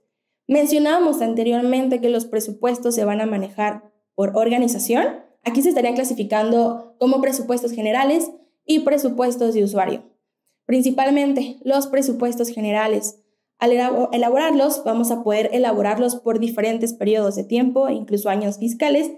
Mencionábamos anteriormente que los presupuestos se van a manejar por organización. Aquí se estarían clasificando como presupuestos generales y presupuestos de usuario. Principalmente los presupuestos generales. Al elaborarlos, vamos a poder elaborarlos por diferentes periodos de tiempo, incluso años fiscales,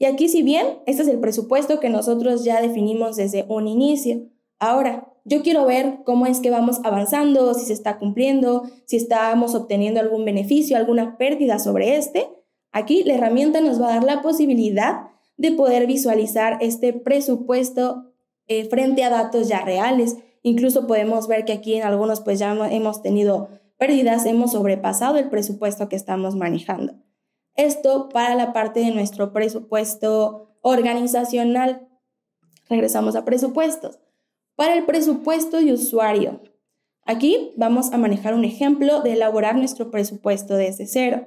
y aquí, si bien, este es el presupuesto que nosotros ya definimos desde un inicio. Ahora, yo quiero ver cómo es que vamos avanzando, si se está cumpliendo, si estamos obteniendo algún beneficio, alguna pérdida sobre este. Aquí la herramienta nos va a dar la posibilidad de poder visualizar este presupuesto eh, frente a datos ya reales. Incluso podemos ver que aquí en algunos pues ya hemos tenido pérdidas, hemos sobrepasado el presupuesto que estamos manejando. Esto para la parte de nuestro presupuesto organizacional. Regresamos a presupuestos. Para el presupuesto de usuario. Aquí vamos a manejar un ejemplo de elaborar nuestro presupuesto desde cero.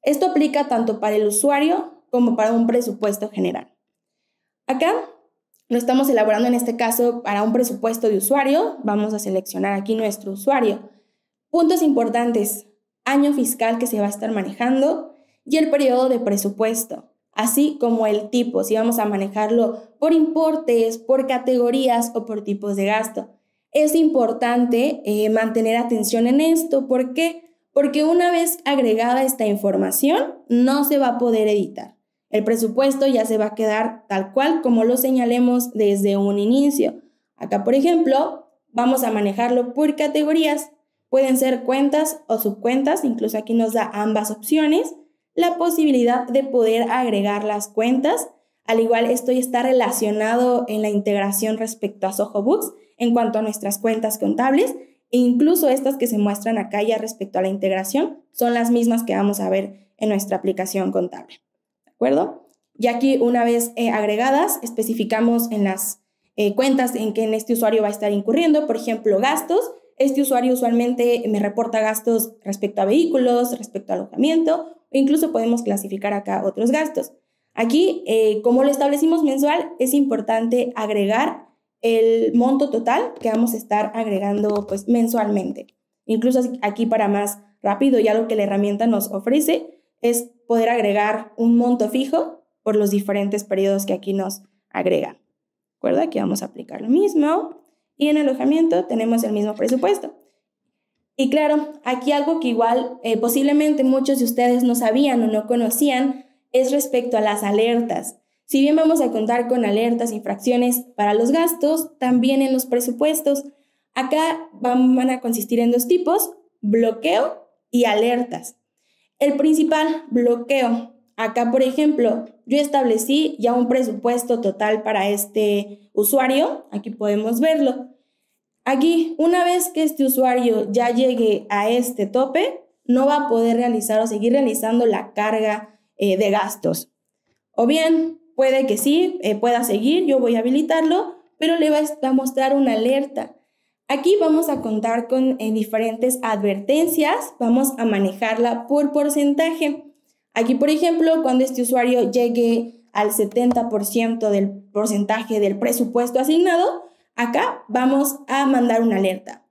Esto aplica tanto para el usuario como para un presupuesto general. Acá lo estamos elaborando en este caso para un presupuesto de usuario. Vamos a seleccionar aquí nuestro usuario. Puntos importantes. Año fiscal que se va a estar manejando, y el periodo de presupuesto, así como el tipo, si vamos a manejarlo por importes, por categorías o por tipos de gasto. Es importante eh, mantener atención en esto. ¿Por qué? Porque una vez agregada esta información, no se va a poder editar. El presupuesto ya se va a quedar tal cual como lo señalemos desde un inicio. Acá, por ejemplo, vamos a manejarlo por categorías. Pueden ser cuentas o subcuentas, incluso aquí nos da ambas opciones la posibilidad de poder agregar las cuentas. Al igual, esto ya está relacionado en la integración respecto a Soho Books en cuanto a nuestras cuentas contables. E incluso estas que se muestran acá ya respecto a la integración son las mismas que vamos a ver en nuestra aplicación contable. ¿De acuerdo? Y aquí, una vez eh, agregadas, especificamos en las eh, cuentas en que este usuario va a estar incurriendo, por ejemplo, gastos. Este usuario usualmente me reporta gastos respecto a vehículos, respecto a alojamiento incluso podemos clasificar acá otros gastos. Aquí, eh, como lo establecimos mensual, es importante agregar el monto total que vamos a estar agregando pues mensualmente. Incluso aquí para más rápido, ya lo que la herramienta nos ofrece es poder agregar un monto fijo por los diferentes periodos que aquí nos agrega. ¿De que Aquí vamos a aplicar lo mismo. Y en alojamiento tenemos el mismo presupuesto. Y claro, aquí algo que igual eh, posiblemente muchos de ustedes no sabían o no conocían es respecto a las alertas. Si bien vamos a contar con alertas infracciones para los gastos, también en los presupuestos, acá van a consistir en dos tipos, bloqueo y alertas. El principal, bloqueo. Acá, por ejemplo, yo establecí ya un presupuesto total para este usuario, aquí podemos verlo, Aquí, una vez que este usuario ya llegue a este tope, no va a poder realizar o seguir realizando la carga eh, de gastos. O bien, puede que sí, eh, pueda seguir, yo voy a habilitarlo, pero le va a mostrar una alerta. Aquí vamos a contar con eh, diferentes advertencias, vamos a manejarla por porcentaje. Aquí, por ejemplo, cuando este usuario llegue al 70% del porcentaje del presupuesto asignado, Acá vamos a mandar una alerta.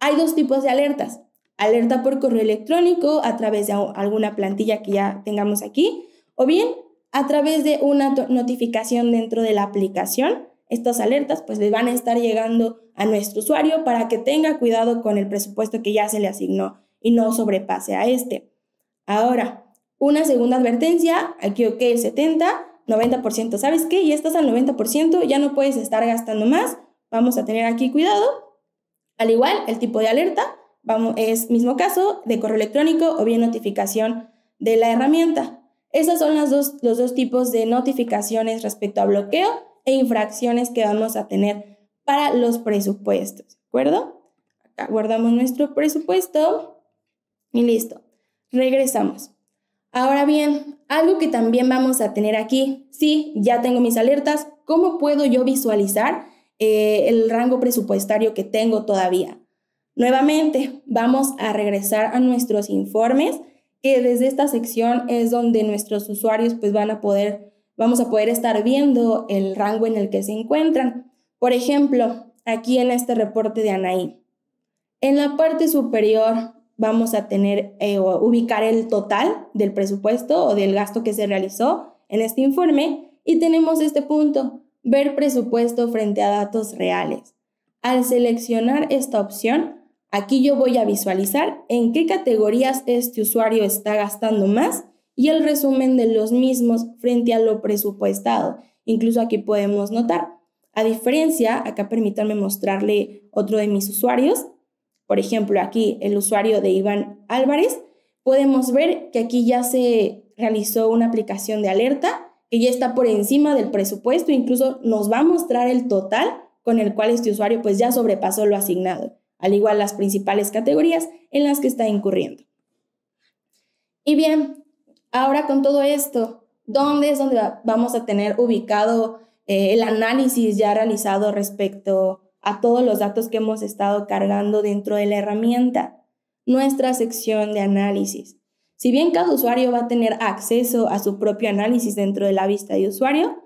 Hay dos tipos de alertas. Alerta por correo electrónico a través de alguna plantilla que ya tengamos aquí o bien a través de una notificación dentro de la aplicación. Estas alertas pues les van a estar llegando a nuestro usuario para que tenga cuidado con el presupuesto que ya se le asignó y no sobrepase a este. Ahora, una segunda advertencia, aquí ok 70, 90%, ¿sabes qué? Ya estás al 90%, ya no puedes estar gastando más, vamos a tener aquí cuidado. Al igual, el tipo de alerta vamos, es mismo caso de correo electrónico o bien notificación de la herramienta. Esos son las dos, los dos tipos de notificaciones respecto a bloqueo e infracciones que vamos a tener para los presupuestos. ¿De acuerdo? Acá guardamos nuestro presupuesto y listo. Regresamos. Ahora bien, algo que también vamos a tener aquí, sí, ya tengo mis alertas, ¿cómo puedo yo visualizar eh, el rango presupuestario que tengo todavía. Nuevamente, vamos a regresar a nuestros informes, que desde esta sección es donde nuestros usuarios pues van a poder, vamos a poder estar viendo el rango en el que se encuentran. Por ejemplo, aquí en este reporte de Anaí. En la parte superior vamos a tener eh, ubicar el total del presupuesto o del gasto que se realizó en este informe y tenemos este punto, ver presupuesto frente a datos reales. Al seleccionar esta opción, aquí yo voy a visualizar en qué categorías este usuario está gastando más y el resumen de los mismos frente a lo presupuestado. Incluso aquí podemos notar, a diferencia, acá permítanme mostrarle otro de mis usuarios, por ejemplo aquí el usuario de Iván Álvarez, podemos ver que aquí ya se realizó una aplicación de alerta que ya está por encima del presupuesto, incluso nos va a mostrar el total con el cual este usuario pues ya sobrepasó lo asignado, al igual las principales categorías en las que está incurriendo. Y bien, ahora con todo esto, ¿dónde es donde vamos a tener ubicado eh, el análisis ya realizado respecto a todos los datos que hemos estado cargando dentro de la herramienta? Nuestra sección de análisis. Si bien cada usuario va a tener acceso a su propio análisis dentro de la vista de usuario,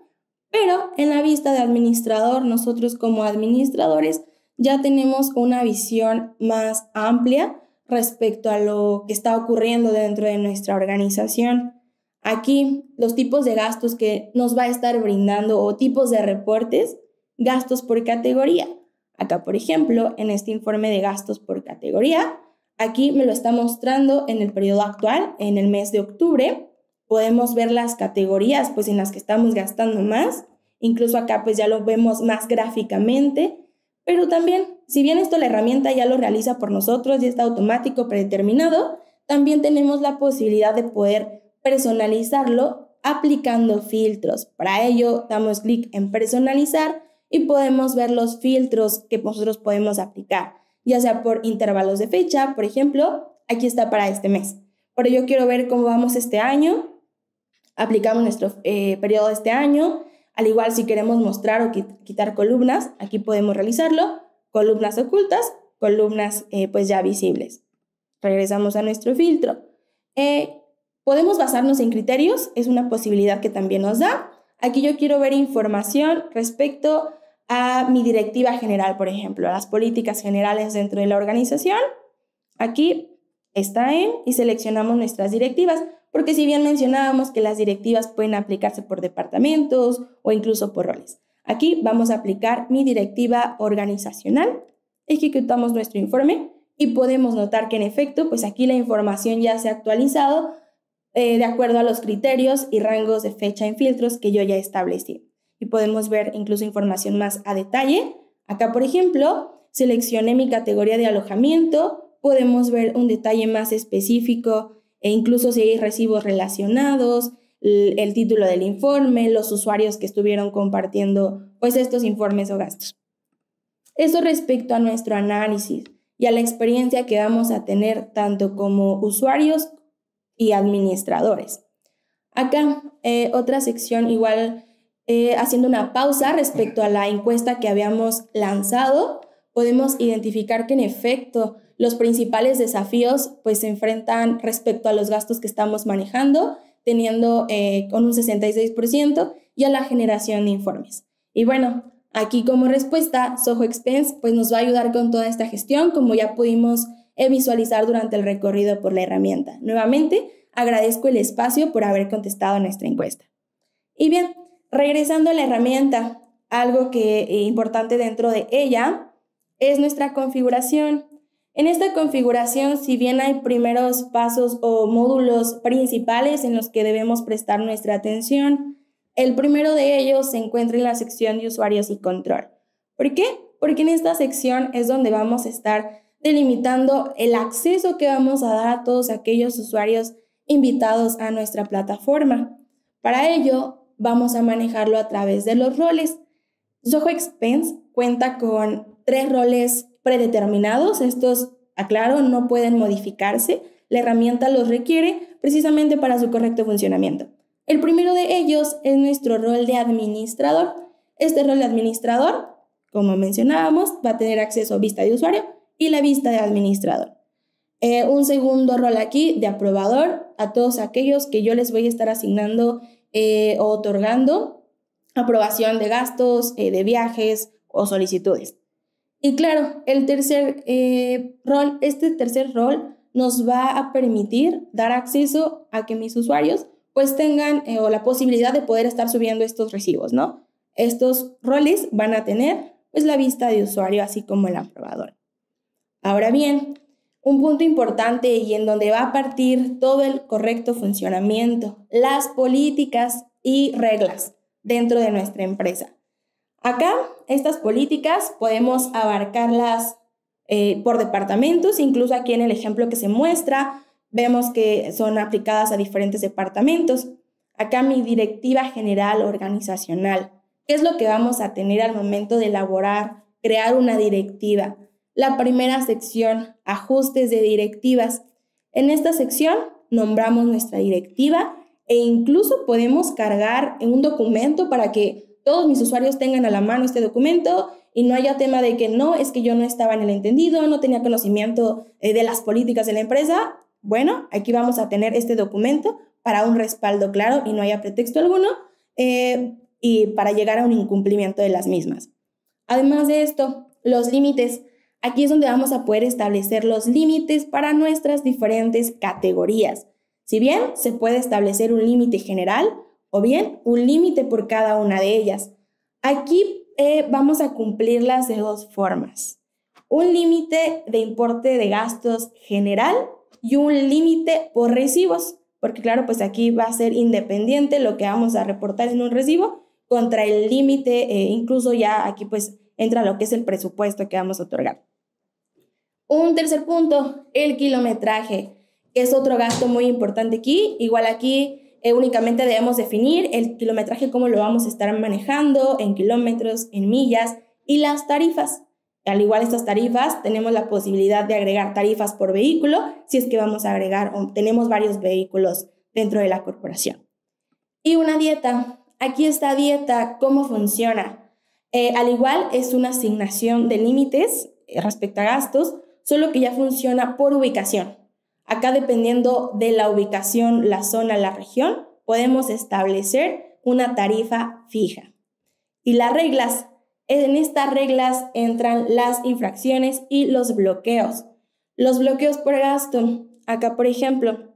pero en la vista de administrador, nosotros como administradores ya tenemos una visión más amplia respecto a lo que está ocurriendo dentro de nuestra organización. Aquí, los tipos de gastos que nos va a estar brindando o tipos de reportes, gastos por categoría. Acá, por ejemplo, en este informe de gastos por categoría, Aquí me lo está mostrando en el periodo actual, en el mes de octubre. Podemos ver las categorías pues en las que estamos gastando más. Incluso acá pues ya lo vemos más gráficamente. Pero también, si bien esto la herramienta ya lo realiza por nosotros y está automático, predeterminado, también tenemos la posibilidad de poder personalizarlo aplicando filtros. Para ello, damos clic en personalizar y podemos ver los filtros que nosotros podemos aplicar ya sea por intervalos de fecha, por ejemplo, aquí está para este mes. Pero yo quiero ver cómo vamos este año, aplicamos nuestro eh, periodo de este año, al igual si queremos mostrar o quitar columnas, aquí podemos realizarlo, columnas ocultas, columnas eh, pues ya visibles. Regresamos a nuestro filtro. Eh, podemos basarnos en criterios, es una posibilidad que también nos da. Aquí yo quiero ver información respecto a mi directiva general, por ejemplo, a las políticas generales dentro de la organización. Aquí está en y seleccionamos nuestras directivas, porque si bien mencionábamos que las directivas pueden aplicarse por departamentos o incluso por roles, aquí vamos a aplicar mi directiva organizacional, ejecutamos nuestro informe y podemos notar que en efecto, pues aquí la información ya se ha actualizado eh, de acuerdo a los criterios y rangos de fecha en filtros que yo ya establecí y podemos ver incluso información más a detalle. Acá, por ejemplo, seleccioné mi categoría de alojamiento, podemos ver un detalle más específico e incluso si hay recibos relacionados, el título del informe, los usuarios que estuvieron compartiendo pues estos informes o gastos. Eso respecto a nuestro análisis y a la experiencia que vamos a tener tanto como usuarios y administradores. Acá, eh, otra sección igual eh, haciendo una pausa respecto a la encuesta que habíamos lanzado, podemos identificar que en efecto los principales desafíos pues se enfrentan respecto a los gastos que estamos manejando, teniendo eh, con un 66% y a la generación de informes. Y bueno, aquí como respuesta, Soho Expense pues nos va a ayudar con toda esta gestión, como ya pudimos eh, visualizar durante el recorrido por la herramienta. Nuevamente, agradezco el espacio por haber contestado nuestra encuesta. Y bien, Regresando a la herramienta, algo que eh, importante dentro de ella es nuestra configuración. En esta configuración, si bien hay primeros pasos o módulos principales en los que debemos prestar nuestra atención, el primero de ellos se encuentra en la sección de usuarios y control. ¿Por qué? Porque en esta sección es donde vamos a estar delimitando el acceso que vamos a dar a todos aquellos usuarios invitados a nuestra plataforma. Para ello, vamos a manejarlo a través de los roles. Zoho Expense cuenta con tres roles predeterminados. Estos, aclaro, no pueden modificarse. La herramienta los requiere precisamente para su correcto funcionamiento. El primero de ellos es nuestro rol de administrador. Este rol de administrador, como mencionábamos, va a tener acceso a vista de usuario y la vista de administrador. Eh, un segundo rol aquí de aprobador a todos aquellos que yo les voy a estar asignando eh, otorgando aprobación de gastos, eh, de viajes o solicitudes. Y claro, el tercer eh, rol, este tercer rol nos va a permitir dar acceso a que mis usuarios pues tengan la posibilidad de poder estar subiendo estos recibos, ¿no? Estos roles van a tener pues la vista de usuario así como el aprobador. Ahora bien, un punto importante y en donde va a partir todo el correcto funcionamiento, las políticas y reglas dentro de nuestra empresa. Acá, estas políticas podemos abarcarlas eh, por departamentos, incluso aquí en el ejemplo que se muestra, vemos que son aplicadas a diferentes departamentos. Acá mi directiva general organizacional. ¿Qué es lo que vamos a tener al momento de elaborar, crear una directiva? la primera sección, ajustes de directivas. En esta sección nombramos nuestra directiva e incluso podemos cargar en un documento para que todos mis usuarios tengan a la mano este documento y no haya tema de que no, es que yo no estaba en el entendido, no tenía conocimiento eh, de las políticas de la empresa. Bueno, aquí vamos a tener este documento para un respaldo claro y no haya pretexto alguno eh, y para llegar a un incumplimiento de las mismas. Además de esto, los límites. Aquí es donde vamos a poder establecer los límites para nuestras diferentes categorías. Si bien se puede establecer un límite general o bien un límite por cada una de ellas. Aquí eh, vamos a cumplirlas de dos formas. Un límite de importe de gastos general y un límite por recibos, porque claro, pues aquí va a ser independiente lo que vamos a reportar en un recibo contra el límite, eh, incluso ya aquí pues entra lo que es el presupuesto que vamos a otorgar. Un tercer punto, el kilometraje, que es otro gasto muy importante aquí. Igual aquí eh, únicamente debemos definir el kilometraje, cómo lo vamos a estar manejando en kilómetros, en millas y las tarifas. Al igual estas tarifas, tenemos la posibilidad de agregar tarifas por vehículo si es que vamos a agregar o tenemos varios vehículos dentro de la corporación. Y una dieta. Aquí está dieta, cómo funciona. Eh, al igual es una asignación de límites eh, respecto a gastos, solo que ya funciona por ubicación. Acá dependiendo de la ubicación, la zona, la región, podemos establecer una tarifa fija. Y las reglas. En estas reglas entran las infracciones y los bloqueos. Los bloqueos por gasto. Acá, por ejemplo,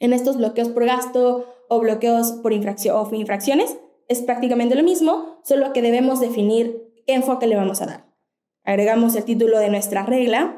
en estos bloqueos por gasto o bloqueos por infracción infracciones, es prácticamente lo mismo, solo que debemos definir qué enfoque le vamos a dar. Agregamos el título de nuestra regla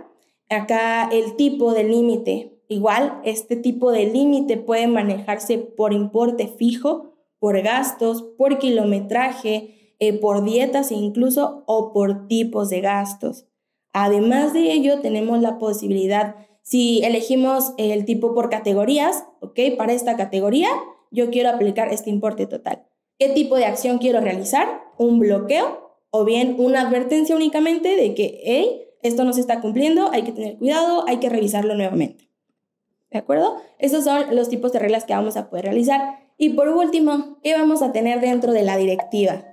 Acá el tipo de límite. Igual, este tipo de límite puede manejarse por importe fijo, por gastos, por kilometraje, eh, por dietas e incluso o por tipos de gastos. Además de ello, tenemos la posibilidad, si elegimos el tipo por categorías, ¿ok? Para esta categoría, yo quiero aplicar este importe total. ¿Qué tipo de acción quiero realizar? ¿Un bloqueo? ¿O bien una advertencia únicamente de que, esto no se está cumpliendo, hay que tener cuidado, hay que revisarlo nuevamente. ¿De acuerdo? Esos son los tipos de reglas que vamos a poder realizar. Y por último, ¿qué vamos a tener dentro de la directiva?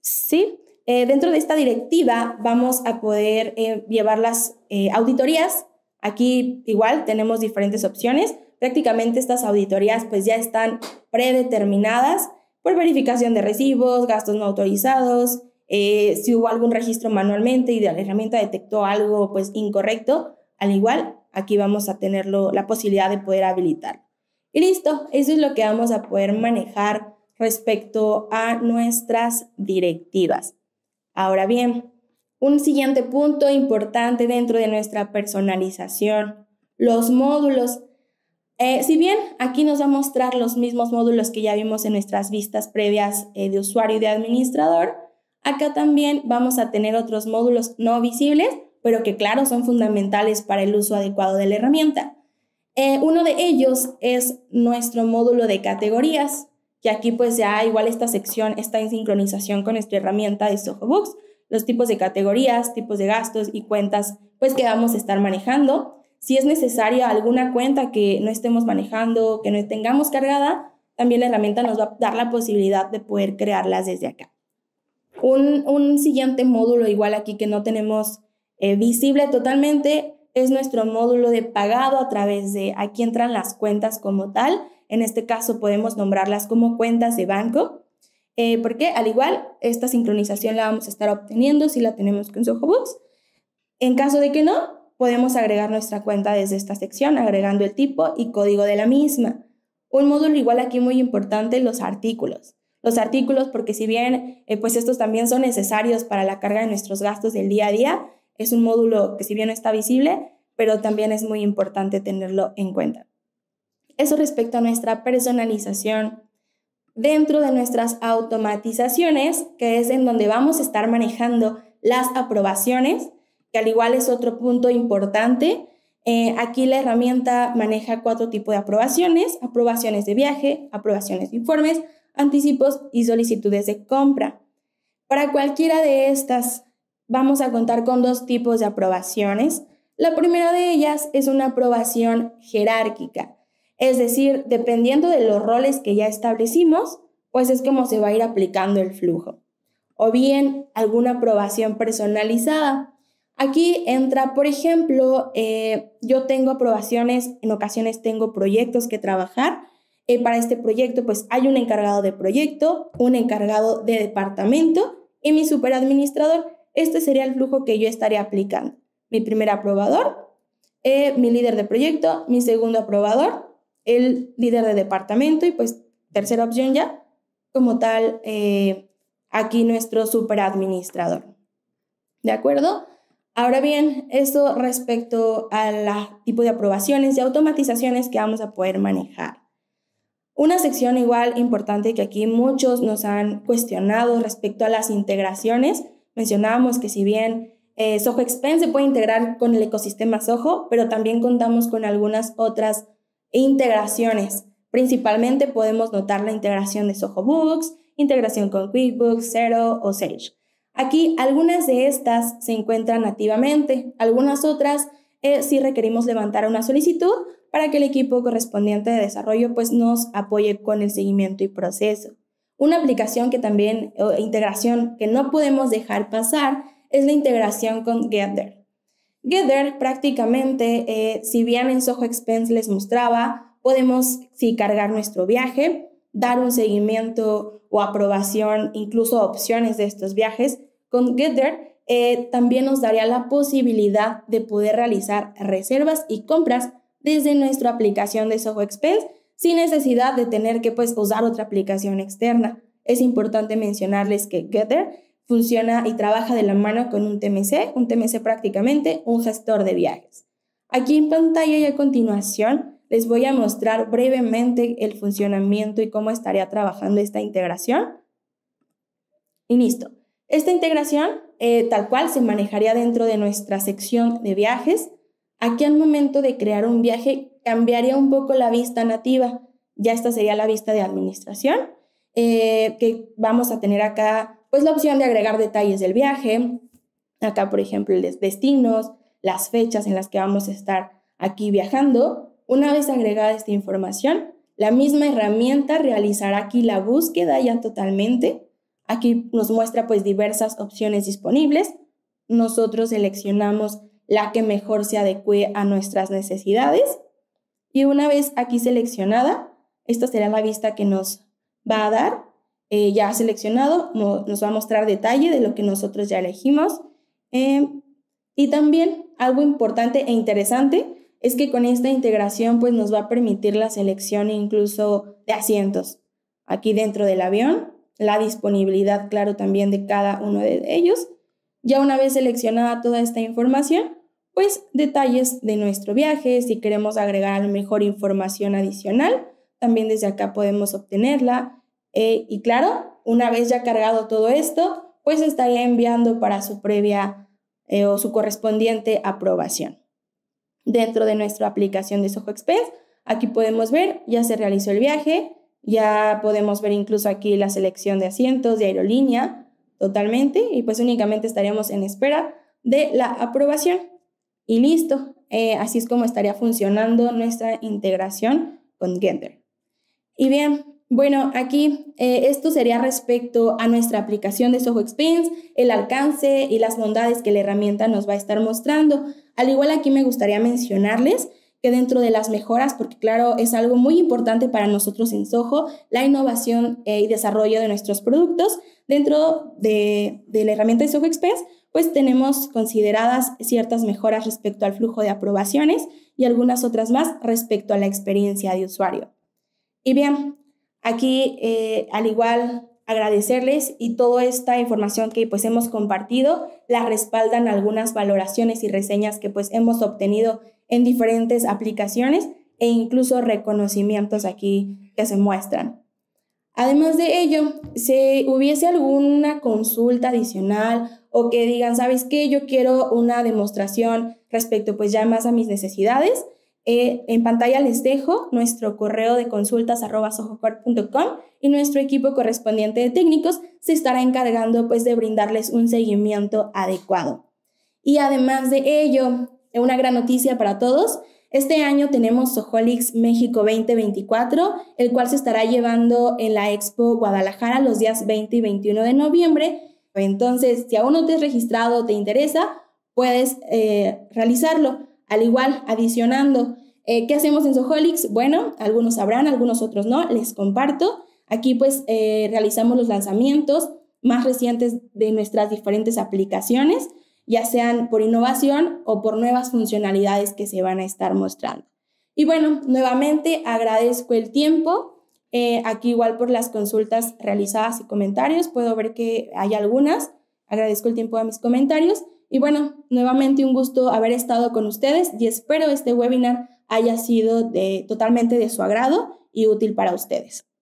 ¿Sí? Eh, dentro de esta directiva vamos a poder eh, llevar las eh, auditorías. Aquí igual tenemos diferentes opciones. Prácticamente estas auditorías pues ya están predeterminadas por verificación de recibos, gastos no autorizados, eh, si hubo algún registro manualmente y la herramienta detectó algo pues incorrecto, al igual aquí vamos a tener la posibilidad de poder habilitar. Y listo, eso es lo que vamos a poder manejar respecto a nuestras directivas. Ahora bien, un siguiente punto importante dentro de nuestra personalización, los módulos. Eh, si bien aquí nos va a mostrar los mismos módulos que ya vimos en nuestras vistas previas eh, de usuario y de administrador, Acá también vamos a tener otros módulos no visibles, pero que claro son fundamentales para el uso adecuado de la herramienta. Eh, uno de ellos es nuestro módulo de categorías, que aquí pues ya igual esta sección está en sincronización con nuestra herramienta de Soho Books, los tipos de categorías, tipos de gastos y cuentas pues que vamos a estar manejando. Si es necesaria alguna cuenta que no estemos manejando, que no tengamos cargada, también la herramienta nos va a dar la posibilidad de poder crearlas desde acá. Un, siguiente módulo, igual aquí que no tenemos eh, visible totalmente, es nuestro módulo de pagado a través de aquí entran las cuentas como tal. En este caso podemos nombrarlas como cuentas de banco, eh, porque al igual esta sincronización la vamos a estar obteniendo si la tenemos con su Books. En caso de que no, podemos agregar nuestra cuenta desde esta sección, agregando el tipo y código de la misma. Un módulo igual aquí muy importante, los artículos los artículos, porque si bien eh, pues estos también son necesarios para la carga de nuestros gastos del día a día, es un módulo que si bien no está visible, pero también es muy importante tenerlo en cuenta. Eso respecto a nuestra personalización dentro de nuestras automatizaciones, que es en donde vamos a estar manejando las aprobaciones, que al igual es otro punto importante. Eh, aquí la herramienta maneja cuatro tipos de aprobaciones, aprobaciones de viaje, aprobaciones de informes, anticipos y solicitudes de compra. Para cualquiera de estas vamos a contar con dos tipos de aprobaciones. La primera de ellas es una aprobación jerárquica, es decir, dependiendo de los roles que ya establecimos, pues es como se va a ir aplicando el flujo. O bien alguna aprobación personalizada. Aquí entra, por ejemplo, eh, yo tengo aprobaciones, en ocasiones tengo proyectos que trabajar eh, para este proyecto pues hay un encargado de proyecto, un encargado de departamento y mi superadministrador. Este sería el flujo que yo estaría aplicando. Mi primer aprobador, eh, mi líder de proyecto, mi segundo aprobador, el líder de departamento y pues tercera opción ya, como tal, eh, aquí nuestro superadministrador. ¿De acuerdo? Ahora bien, esto respecto al tipo de aprobaciones y automatizaciones que vamos a poder manejar. Una sección igual importante que aquí muchos nos han cuestionado respecto a las integraciones. Mencionábamos que si bien eh, Soho Expense se puede integrar con el ecosistema Soho, pero también contamos con algunas otras integraciones. Principalmente podemos notar la integración de Soho Books, integración con QuickBooks, Zero o Sage. Aquí algunas de estas se encuentran nativamente, algunas otras eh, si requerimos levantar una solicitud para que el equipo correspondiente de desarrollo pues nos apoye con el seguimiento y proceso. Una aplicación que también, o integración que no podemos dejar pasar es la integración con Gather. Gather prácticamente, eh, si bien en Soho Expense les mostraba, podemos sí cargar nuestro viaje, dar un seguimiento o aprobación, incluso opciones de estos viajes. Con Gather eh, también nos daría la posibilidad de poder realizar reservas y compras desde nuestra aplicación de Soho Expense sin necesidad de tener que pues, usar otra aplicación externa. Es importante mencionarles que Getter funciona y trabaja de la mano con un TMC, un TMC prácticamente, un gestor de viajes. Aquí en pantalla y a continuación les voy a mostrar brevemente el funcionamiento y cómo estaría trabajando esta integración. Y listo. Esta integración eh, tal cual se manejaría dentro de nuestra sección de viajes. Aquí al momento de crear un viaje cambiaría un poco la vista nativa, ya esta sería la vista de administración, eh, que vamos a tener acá pues la opción de agregar detalles del viaje, acá por ejemplo los destinos, las fechas en las que vamos a estar aquí viajando. Una vez agregada esta información, la misma herramienta realizará aquí la búsqueda ya totalmente. Aquí nos muestra pues diversas opciones disponibles. Nosotros seleccionamos la que mejor se adecue a nuestras necesidades. Y una vez aquí seleccionada, esta será la vista que nos va a dar. Eh, ya seleccionado, nos va a mostrar detalle de lo que nosotros ya elegimos. Em, y también algo importante e interesante es que con esta integración pues nos va a permitir la selección incluso de asientos aquí dentro del avión, la disponibilidad claro también de cada uno de ellos ya una vez seleccionada toda esta información, pues detalles de nuestro viaje, si queremos agregar a mejor información adicional, también desde acá podemos obtenerla. Eh, y claro, una vez ya cargado todo esto, pues estaría enviando para su previa eh, o su correspondiente aprobación. Dentro de nuestra aplicación de Soho Express, aquí podemos ver, ya se realizó el viaje, ya podemos ver incluso aquí la selección de asientos, de aerolínea, totalmente y pues únicamente estaríamos en espera de la aprobación. Y listo, eh, así es como estaría funcionando nuestra integración con Gender. Y bien, bueno, aquí eh, esto sería respecto a nuestra aplicación de Soho Experience, el alcance y las bondades que la herramienta nos va a estar mostrando. Al igual aquí me gustaría mencionarles que dentro de las mejoras, porque claro, es algo muy importante para nosotros en Soho, la innovación eh, y desarrollo de nuestros productos, dentro de, la herramienta de Soho Express, pues tenemos consideradas ciertas mejoras respecto al flujo de aprobaciones y algunas otras más respecto a la experiencia de usuario. Y bien, aquí eh, al igual agradecerles y toda esta información que pues hemos compartido la respaldan algunas valoraciones y reseñas que pues hemos obtenido en diferentes aplicaciones e incluso reconocimientos aquí que se muestran. Además de ello, si hubiese alguna consulta adicional o que digan, ¿sabes qué? Yo quiero una demostración respecto pues ya más a mis necesidades, eh, en pantalla les dejo nuestro correo de consultas arroba y nuestro equipo correspondiente de técnicos se estará encargando pues de brindarles un seguimiento adecuado. Y además de ello, una gran noticia para todos. Este año tenemos Soholix México 2024, el cual se estará llevando en la Expo Guadalajara los días 20 y 21 de noviembre. Entonces, si aún no te has registrado o te interesa, puedes eh, realizarlo. Al igual, adicionando, eh, ¿qué hacemos en Soholix? Bueno, algunos sabrán, algunos otros no, les comparto. Aquí pues eh, realizamos los lanzamientos más recientes de nuestras diferentes aplicaciones ya sean por innovación o por nuevas funcionalidades que se van a estar mostrando. Y bueno, nuevamente agradezco el tiempo. Eh, aquí igual por las consultas realizadas y comentarios, puedo ver que hay algunas. Agradezco el tiempo de mis comentarios. Y bueno, nuevamente un gusto haber estado con ustedes y espero este webinar haya sido de, totalmente de su agrado y útil para ustedes.